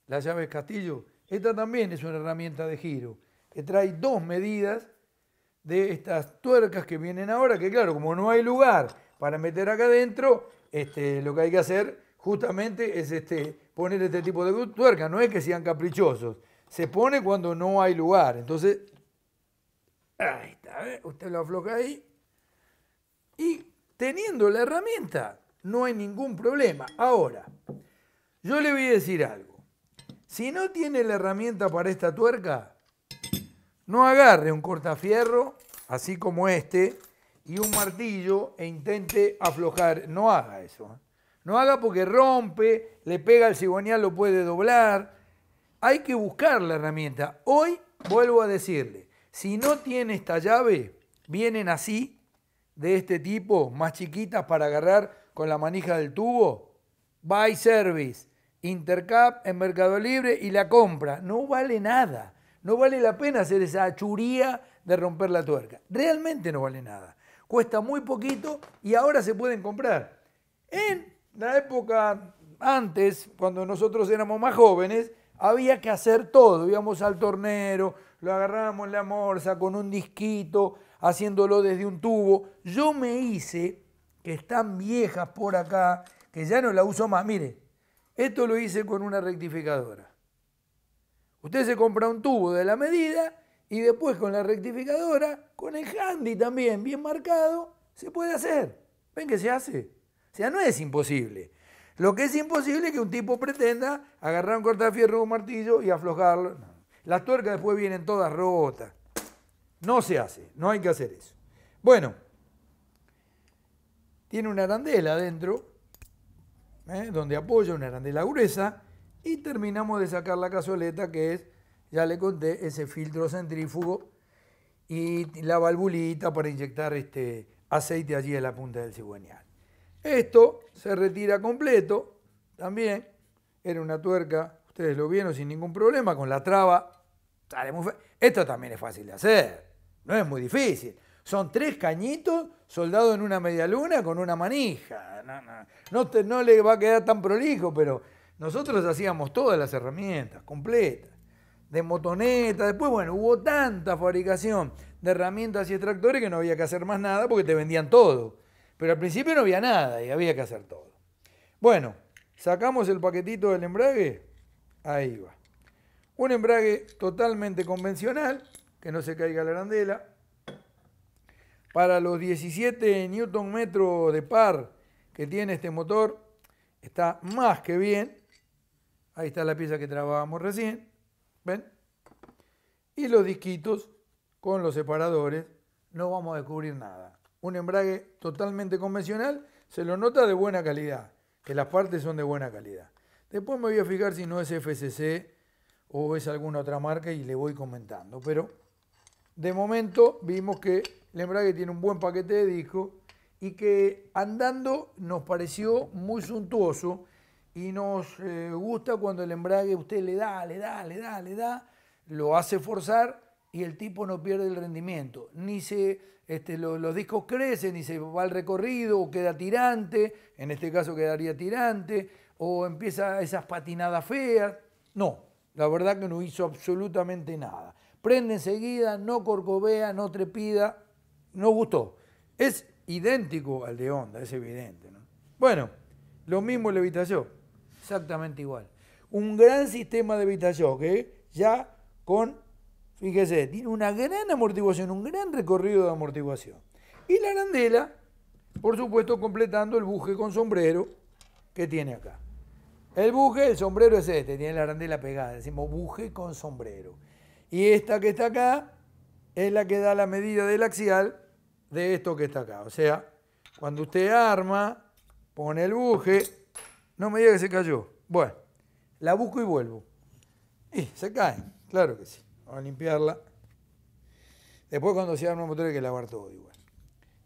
La llave Castillo. Esta también es una herramienta de giro, que trae dos medidas de estas tuercas que vienen ahora, que claro, como no hay lugar para meter acá adentro, este, lo que hay que hacer justamente es este, poner este tipo de tuercas, no es que sean caprichosos, se pone cuando no hay lugar, entonces Ahí está, ¿eh? usted lo afloja ahí. Y teniendo la herramienta, no hay ningún problema. Ahora, yo le voy a decir algo. Si no tiene la herramienta para esta tuerca, no agarre un cortafierro, así como este, y un martillo e intente aflojar. No haga eso. ¿eh? No haga porque rompe, le pega el cigüeñal, lo puede doblar. Hay que buscar la herramienta. Hoy vuelvo a decirle, si no tiene esta llave, vienen así, de este tipo, más chiquitas para agarrar con la manija del tubo. Buy Service, Intercap en Mercado Libre y la compra. No vale nada. No vale la pena hacer esa churía de romper la tuerca. Realmente no vale nada. Cuesta muy poquito y ahora se pueden comprar. En la época antes, cuando nosotros éramos más jóvenes, había que hacer todo. Íbamos al tornero, lo agarramos en la morsa con un disquito, haciéndolo desde un tubo. Yo me hice, que están viejas por acá, que ya no la uso más. Mire, esto lo hice con una rectificadora. Usted se compra un tubo de la medida y después con la rectificadora, con el handy también bien marcado, se puede hacer. ¿Ven que se hace? O sea, no es imposible. Lo que es imposible es que un tipo pretenda agarrar un cortafierro o un martillo y aflojarlo. No. Las tuercas después vienen todas rotas. No se hace, no hay que hacer eso. Bueno, tiene una arandela adentro, ¿eh? donde apoya una arandela gruesa, y terminamos de sacar la cazoleta que es, ya le conté, ese filtro centrífugo y la valvulita para inyectar este aceite allí en la punta del cigüeñal. Esto se retira completo, también, era una tuerca lo vieron sin ningún problema, con la traba sale Esto también es fácil de hacer, no es muy difícil. Son tres cañitos soldados en una media luna con una manija. No, te, no le va a quedar tan prolijo, pero nosotros hacíamos todas las herramientas completas. De motoneta, después, bueno, hubo tanta fabricación de herramientas y extractores que no había que hacer más nada porque te vendían todo. Pero al principio no había nada y había que hacer todo. Bueno, sacamos el paquetito del embrague. Ahí va. Un embrague totalmente convencional, que no se caiga la arandela. Para los 17 newton metro de par que tiene este motor, está más que bien. Ahí está la pieza que trabajamos recién. ¿Ven? Y los disquitos con los separadores, no vamos a descubrir nada. Un embrague totalmente convencional, se lo nota de buena calidad, que las partes son de buena calidad. Después me voy a fijar si no es FCC o es alguna otra marca y le voy comentando. Pero de momento vimos que el embrague tiene un buen paquete de disco y que andando nos pareció muy suntuoso y nos eh, gusta cuando el embrague usted le da, le da, le da, le da, lo hace forzar y el tipo no pierde el rendimiento. Ni se, este, los discos crecen, ni se va al recorrido, o queda tirante, en este caso quedaría tirante o empieza esas patinadas feas. No, la verdad que no hizo absolutamente nada. Prende enseguida, no corcovea, no trepida, no gustó. Es idéntico al de Honda, es evidente. ¿no? Bueno, lo mismo el Evitación, exactamente igual. Un gran sistema de Evitación que ¿eh? ya con, fíjese, tiene una gran amortiguación, un gran recorrido de amortiguación. Y la arandela, por supuesto, completando el buje con sombrero que tiene acá. El buje, el sombrero es este, tiene la arandela pegada. Decimos buje con sombrero. Y esta que está acá es la que da la medida del axial de esto que está acá. O sea, cuando usted arma, pone el buje. No me diga que se cayó. Bueno, la busco y vuelvo. Y se cae, claro que sí. Vamos a limpiarla. Después cuando se arma el motor hay que lavar todo igual.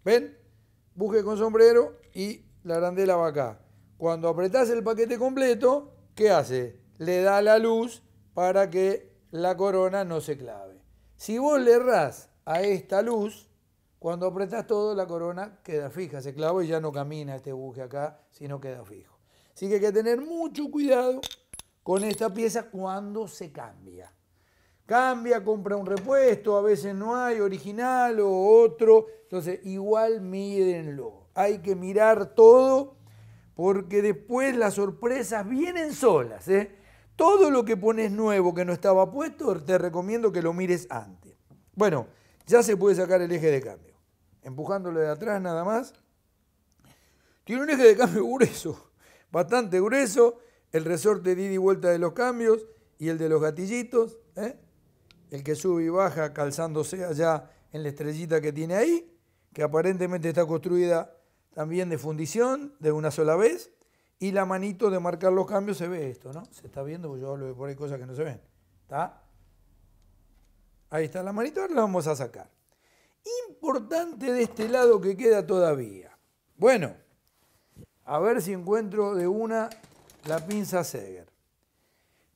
¿Ven? Buje con sombrero y la arandela va acá. Cuando apretás el paquete completo, ¿qué hace? Le da la luz para que la corona no se clave. Si vos le errás a esta luz, cuando apretás todo, la corona queda fija, se clava y ya no camina este buje acá, sino queda fijo. Así que hay que tener mucho cuidado con esta pieza cuando se cambia. Cambia, compra un repuesto, a veces no hay original o otro. Entonces, igual mírenlo. Hay que mirar todo porque después las sorpresas vienen solas. ¿eh? Todo lo que pones nuevo que no estaba puesto, te recomiendo que lo mires antes. Bueno, ya se puede sacar el eje de cambio. Empujándolo de atrás nada más. Tiene un eje de cambio grueso, bastante grueso. El resorte de ida y vuelta de los cambios y el de los gatillitos. ¿eh? El que sube y baja calzándose allá en la estrellita que tiene ahí, que aparentemente está construida también de fundición de una sola vez y la manito de marcar los cambios se ve esto, ¿no? Se está viendo, porque yo hablo de por ahí cosas que no se ven. ¿Está? Ahí está la manito, ahora la vamos a sacar. Importante de este lado que queda todavía. Bueno, a ver si encuentro de una la pinza Seger.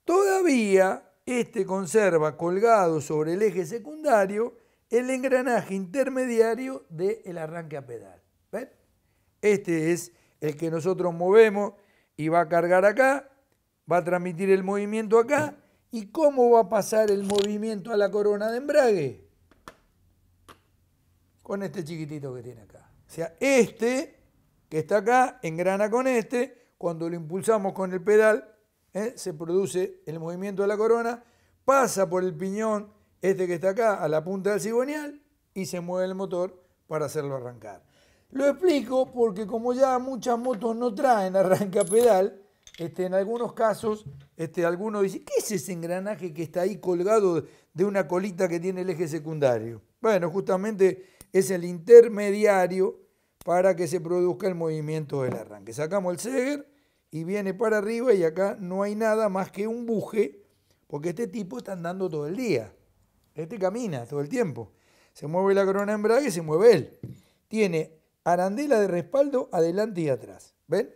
Todavía este conserva colgado sobre el eje secundario el engranaje intermediario del el arranque a pedal. Este es el que nosotros movemos y va a cargar acá, va a transmitir el movimiento acá. ¿Y cómo va a pasar el movimiento a la corona de embrague? Con este chiquitito que tiene acá. O sea, este que está acá engrana con este. Cuando lo impulsamos con el pedal, ¿eh? se produce el movimiento de la corona, pasa por el piñón, este que está acá, a la punta del cigüeñal y se mueve el motor para hacerlo arrancar. Lo explico porque como ya muchas motos no traen arranca pedal, este, en algunos casos este, alguno dice, ¿qué es ese engranaje que está ahí colgado de una colita que tiene el eje secundario? Bueno, justamente es el intermediario para que se produzca el movimiento del arranque. Sacamos el Seger y viene para arriba y acá no hay nada más que un buje, porque este tipo está andando todo el día. Este camina todo el tiempo. Se mueve la corona embrague y se mueve él. Tiene Arandela de respaldo adelante y atrás. ¿Ven?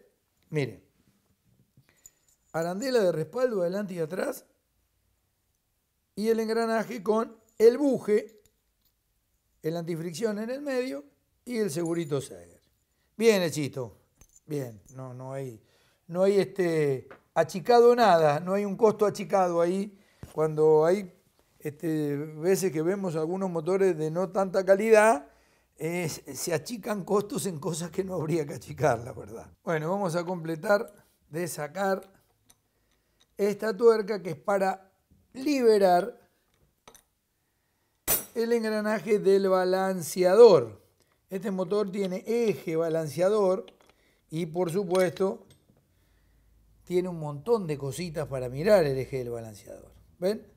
Miren. Arandela de respaldo adelante y atrás. Y el engranaje con el buje, el antifricción en el medio y el segurito Sager. Bien, hechito. Bien, no, no hay, no hay este achicado nada, no hay un costo achicado ahí. Cuando hay este, veces que vemos algunos motores de no tanta calidad, se achican costos en cosas que no habría que achicar, la verdad. Bueno, vamos a completar de sacar esta tuerca que es para liberar el engranaje del balanceador. Este motor tiene eje balanceador y por supuesto tiene un montón de cositas para mirar el eje del balanceador. ¿Ven?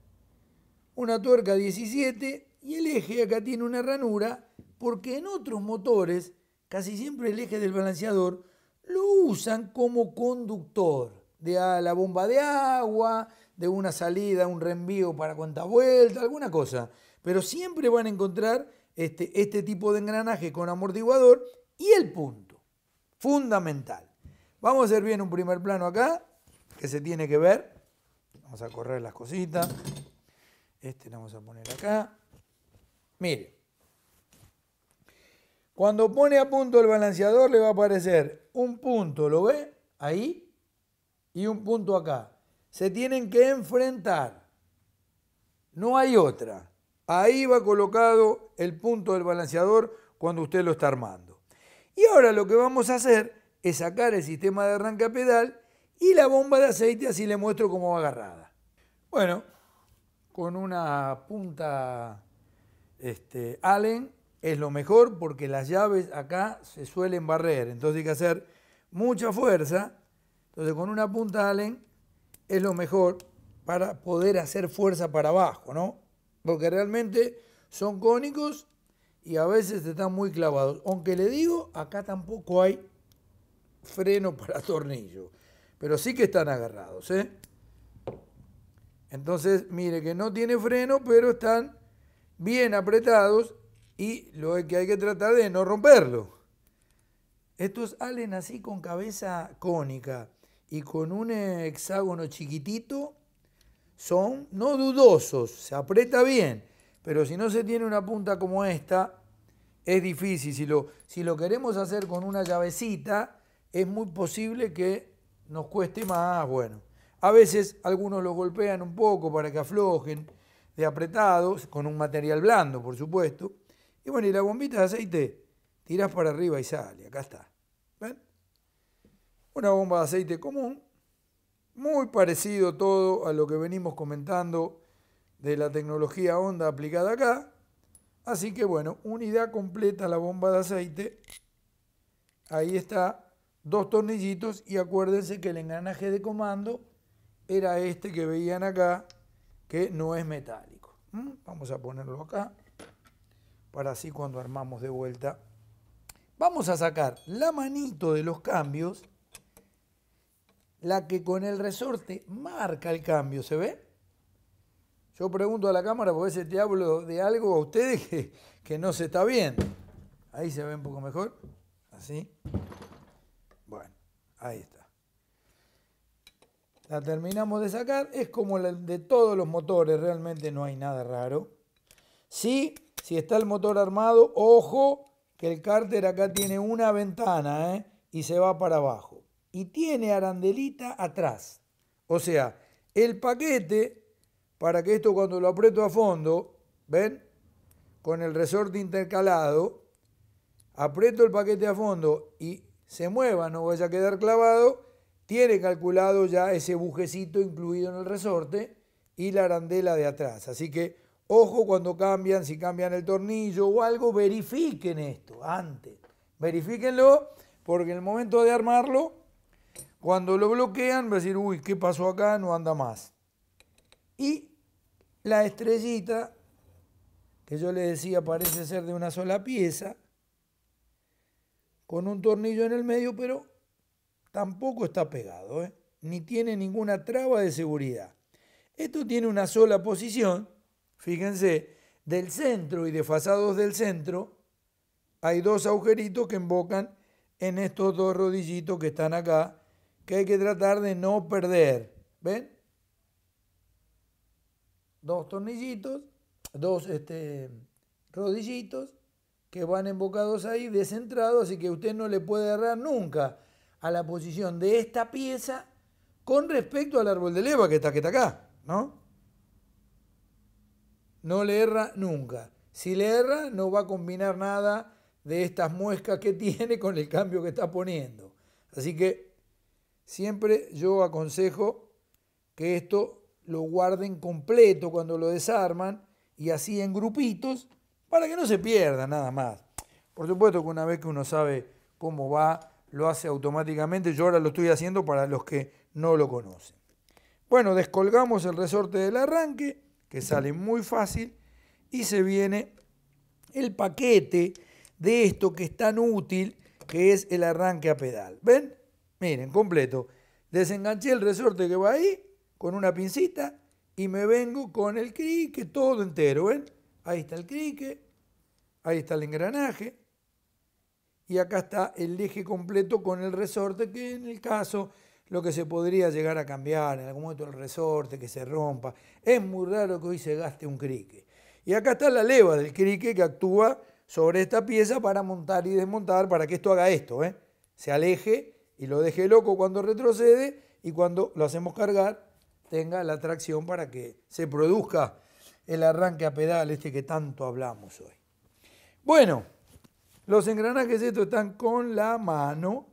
Una tuerca 17 y el eje acá tiene una ranura porque en otros motores casi siempre el eje del balanceador lo usan como conductor de a la bomba de agua, de una salida, un reenvío para cuanta vuelta, alguna cosa. Pero siempre van a encontrar este, este tipo de engranaje con amortiguador y el punto. Fundamental. Vamos a hacer bien un primer plano acá, que se tiene que ver. Vamos a correr las cositas. Este lo vamos a poner acá. Mire, cuando pone a punto el balanceador le va a aparecer un punto, ¿lo ve? Ahí y un punto acá. Se tienen que enfrentar. No hay otra. Ahí va colocado el punto del balanceador cuando usted lo está armando. Y ahora lo que vamos a hacer es sacar el sistema de arranque a pedal y la bomba de aceite, así le muestro cómo va agarrada. Bueno, con una punta este, Allen es lo mejor porque las llaves acá se suelen barrer, entonces hay que hacer mucha fuerza. Entonces con una punta Allen es lo mejor para poder hacer fuerza para abajo, ¿no? Porque realmente son cónicos y a veces están muy clavados. Aunque le digo, acá tampoco hay freno para tornillo, pero sí que están agarrados, ¿eh? Entonces, mire que no tiene freno, pero están bien apretados y lo que hay que tratar de no romperlo. Estos Allen así con cabeza cónica y con un hexágono chiquitito son no dudosos, se aprieta bien, pero si no se tiene una punta como esta, es difícil. Si lo, si lo queremos hacer con una llavecita, es muy posible que nos cueste más. Bueno, a veces algunos los golpean un poco para que aflojen de apretados, con un material blando, por supuesto y bueno, y la bombita de aceite tirás para arriba y sale, acá está. ¿Ven? Una bomba de aceite común, muy parecido todo a lo que venimos comentando de la tecnología onda aplicada acá. Así que bueno, unidad completa la bomba de aceite. Ahí está, dos tornillitos y acuérdense que el engranaje de comando era este que veían acá, que no es metálico. ¿Mm? Vamos a ponerlo acá para así cuando armamos de vuelta. Vamos a sacar la manito de los cambios, la que con el resorte marca el cambio, ¿se ve? Yo pregunto a la cámara por ese diablo de algo a ustedes que, no se está viendo. Ahí se ve un poco mejor, así. Bueno, ahí está. La terminamos de sacar, es como la de todos los motores, realmente no hay nada raro. Sí, si está el motor armado, ojo que el cárter acá tiene una ventana ¿eh? y se va para abajo. Y tiene arandelita atrás. O sea, el paquete, para que esto cuando lo aprieto a fondo, ¿ven? Con el resorte intercalado, aprieto el paquete a fondo y se mueva, no vaya a quedar clavado, tiene calculado ya ese bujecito incluido en el resorte y la arandela de atrás. Así que Ojo cuando cambian, si cambian el tornillo o algo, verifiquen esto antes. verifiquenlo porque en el momento de armarlo, cuando lo bloquean, va a decir, uy, ¿qué pasó acá? No anda más. Y la estrellita, que yo le decía parece ser de una sola pieza, con un tornillo en el medio, pero tampoco está pegado, ¿eh? ni tiene ninguna traba de seguridad. Esto tiene una sola posición Fíjense, del centro y desfasados del centro, hay dos agujeritos que embocan en estos dos rodillitos que están acá, que hay que tratar de no perder. ¿Ven? Dos tornillitos, dos este, rodillitos que van embocados ahí, descentrados, así que usted no le puede errar nunca a la posición de esta pieza con respecto al árbol de leva que está, que está acá, ¿no? no le erra nunca. Si le erra, no va a combinar nada de estas muescas que tiene con el cambio que está poniendo. Así que siempre yo aconsejo que esto lo guarden completo cuando lo desarman y así en grupitos para que no se pierda nada más. Por supuesto que una vez que uno sabe cómo va, lo hace automáticamente. Yo ahora lo estoy haciendo para los que no lo conocen. Bueno, descolgamos el resorte del arranque que sale muy fácil y se viene el paquete de esto que es tan útil que es el arranque a pedal. ¿Ven? Miren, completo. Desenganché el resorte que va ahí con una pincita y me vengo con el crique todo entero. ¿Ven? Ahí está el crique, ahí está el engranaje y acá está el eje completo con el resorte que en el caso lo que se podría llegar a cambiar, en algún momento el resorte que se rompa. Es muy raro que hoy se gaste un crique. Y acá está la leva del crique que actúa sobre esta pieza para montar y desmontar, para que esto haga esto, ¿eh? se aleje y lo deje loco cuando retrocede y cuando lo hacemos cargar tenga la tracción para que se produzca el arranque a pedal este que tanto hablamos hoy. Bueno, los engranajes estos están con la mano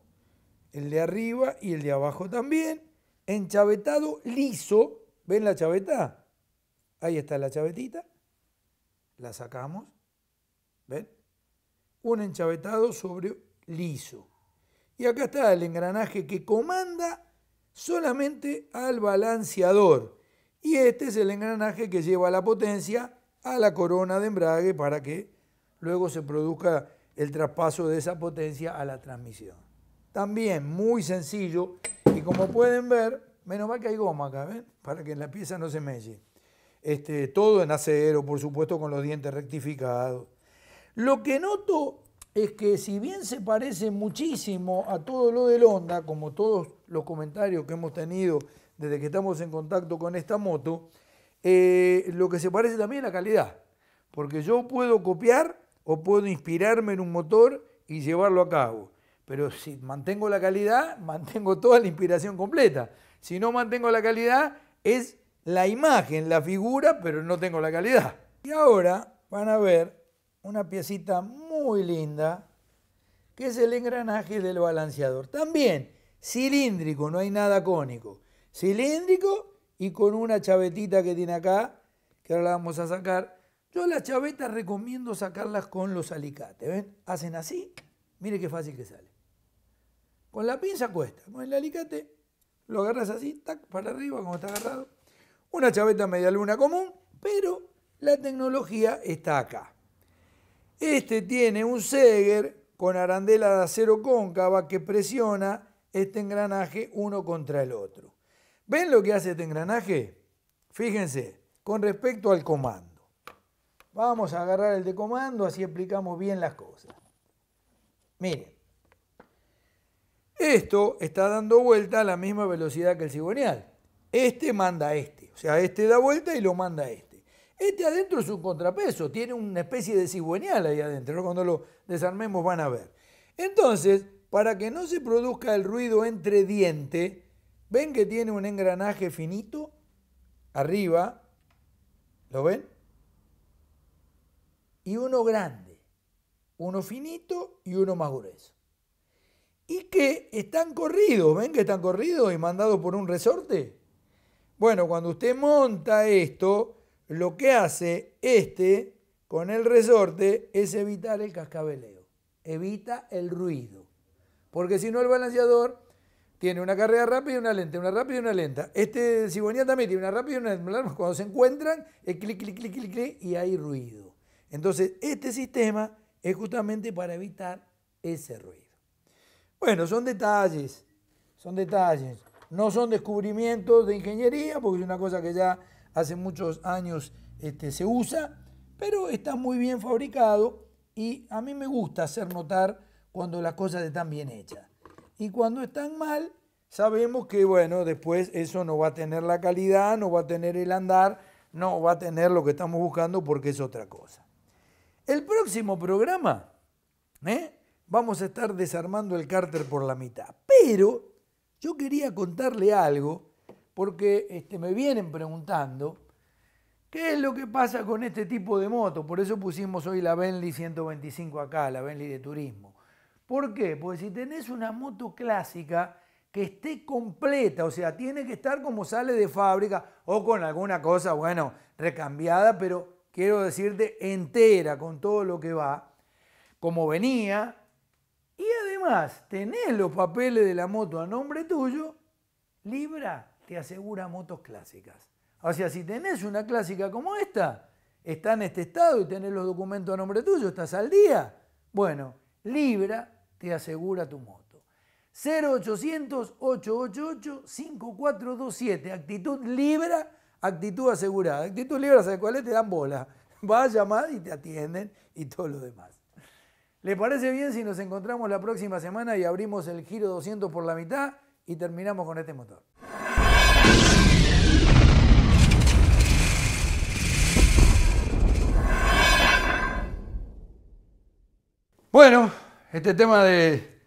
el de arriba y el de abajo también, enchavetado liso. ¿Ven la chaveta? Ahí está la chavetita. La sacamos. ¿Ven? Un enchavetado sobre liso. Y acá está el engranaje que comanda solamente al balanceador. Y este es el engranaje que lleva la potencia a la corona de embrague para que luego se produzca el traspaso de esa potencia a la transmisión. También muy sencillo y como pueden ver, menos mal que hay goma acá, ¿eh? Para que la pieza no se melle. Este, todo en acero, por supuesto, con los dientes rectificados. Lo que noto es que si bien se parece muchísimo a todo lo del Honda, como todos los comentarios que hemos tenido desde que estamos en contacto con esta moto, eh, lo que se parece también es la calidad. Porque yo puedo copiar o puedo inspirarme en un motor y llevarlo a cabo. Pero si mantengo la calidad, mantengo toda la inspiración completa. Si no mantengo la calidad, es la imagen, la figura, pero no tengo la calidad. Y ahora van a ver una piecita muy linda, que es el engranaje del balanceador. También cilíndrico, no hay nada cónico. Cilíndrico y con una chavetita que tiene acá, que ahora la vamos a sacar. Yo las chavetas recomiendo sacarlas con los alicates, ¿ven? Hacen así, mire qué fácil que sale. Con la pinza cuesta. Con el alicate lo agarras así, tac, para arriba, como está agarrado. Una chaveta media luna común, pero la tecnología está acá. Este tiene un Seger con arandela de acero cóncava que presiona este engranaje uno contra el otro. ¿Ven lo que hace este engranaje? Fíjense, con respecto al comando. Vamos a agarrar el de comando, así explicamos bien las cosas. Miren, esto está dando vuelta a la misma velocidad que el cigüeñal. Este manda a este. O sea, este da vuelta y lo manda a este. Este adentro es un contrapeso, tiene una especie de cigüeñal ahí adentro. Cuando lo desarmemos van a ver. Entonces, para que no se produzca el ruido entre diente, ven que tiene un engranaje finito arriba, ¿lo ven? Y uno grande, uno finito y uno más grueso y que están corridos, ven que están corridos y mandados por un resorte. Bueno, cuando usted monta esto, lo que hace este con el resorte es evitar el cascabeleo, evita el ruido. Porque si no el balanceador tiene una carrera rápida y una lenta, una rápida y una lenta. Este cigüeñal también tiene una rápida y una lenta. Cuando se encuentran, es clic, clic, clic, clic y hay ruido. Entonces, este sistema es justamente para evitar ese ruido. Bueno, son detalles, son detalles. No son descubrimientos de ingeniería, porque es una cosa que ya hace muchos años este, se usa, pero está muy bien fabricado y a mí me gusta hacer notar cuando las cosas están bien hechas. Y cuando están mal, sabemos que, bueno, después eso no va a tener la calidad, no va a tener el andar, no va a tener lo que estamos buscando porque es otra cosa. El próximo programa, ¿eh? vamos a estar desarmando el cárter por la mitad. Pero yo quería contarle algo, porque este, me vienen preguntando qué es lo que pasa con este tipo de moto. Por eso pusimos hoy la Bentley 125 acá, la Bentley de turismo. ¿Por qué? Porque si tenés una moto clásica que esté completa, o sea, tiene que estar como sale de fábrica o con alguna cosa, bueno, recambiada, pero quiero decirte entera con todo lo que va, como venía, además tenés los papeles de la moto a nombre tuyo, Libra te asegura motos clásicas. O sea, si tenés una clásica como esta, está en este estado y tenés los documentos a nombre tuyo, estás al día. Bueno, Libra te asegura tu moto. 0800-888-5427. Actitud Libra, actitud asegurada. Actitud Libra, ¿sabes cuál es? Te dan bola. Vas a llamar y te atienden y todo lo demás. ¿Le parece bien si nos encontramos la próxima semana y abrimos el giro 200 por la mitad y terminamos con este motor? Bueno, este tema de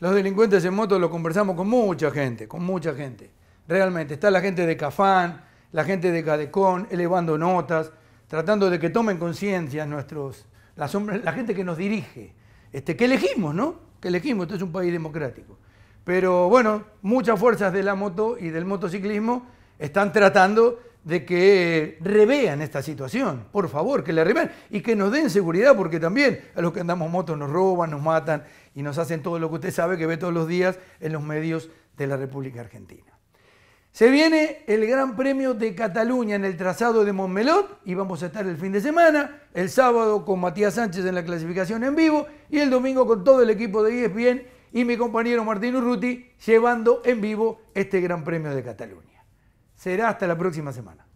los delincuentes en moto lo conversamos con mucha gente, con mucha gente. Realmente, está la gente de Cafán, la gente de Cadecón, elevando notas, tratando de que tomen conciencia nuestros, la gente que nos dirige, este, que elegimos, ¿no? Que elegimos, esto es un país democrático. Pero bueno, muchas fuerzas de la moto y del motociclismo están tratando de que eh, revean esta situación, por favor, que la revean y que nos den seguridad, porque también a los que andamos motos nos roban, nos matan y nos hacen todo lo que usted sabe que ve todos los días en los medios de la República Argentina. Se viene el Gran Premio de Cataluña en el trazado de Montmelot y vamos a estar el fin de semana, el sábado con Matías Sánchez en la clasificación en vivo y el domingo con todo el equipo de ESPN y mi compañero Martín Urruti llevando en vivo este Gran Premio de Cataluña. Será hasta la próxima semana.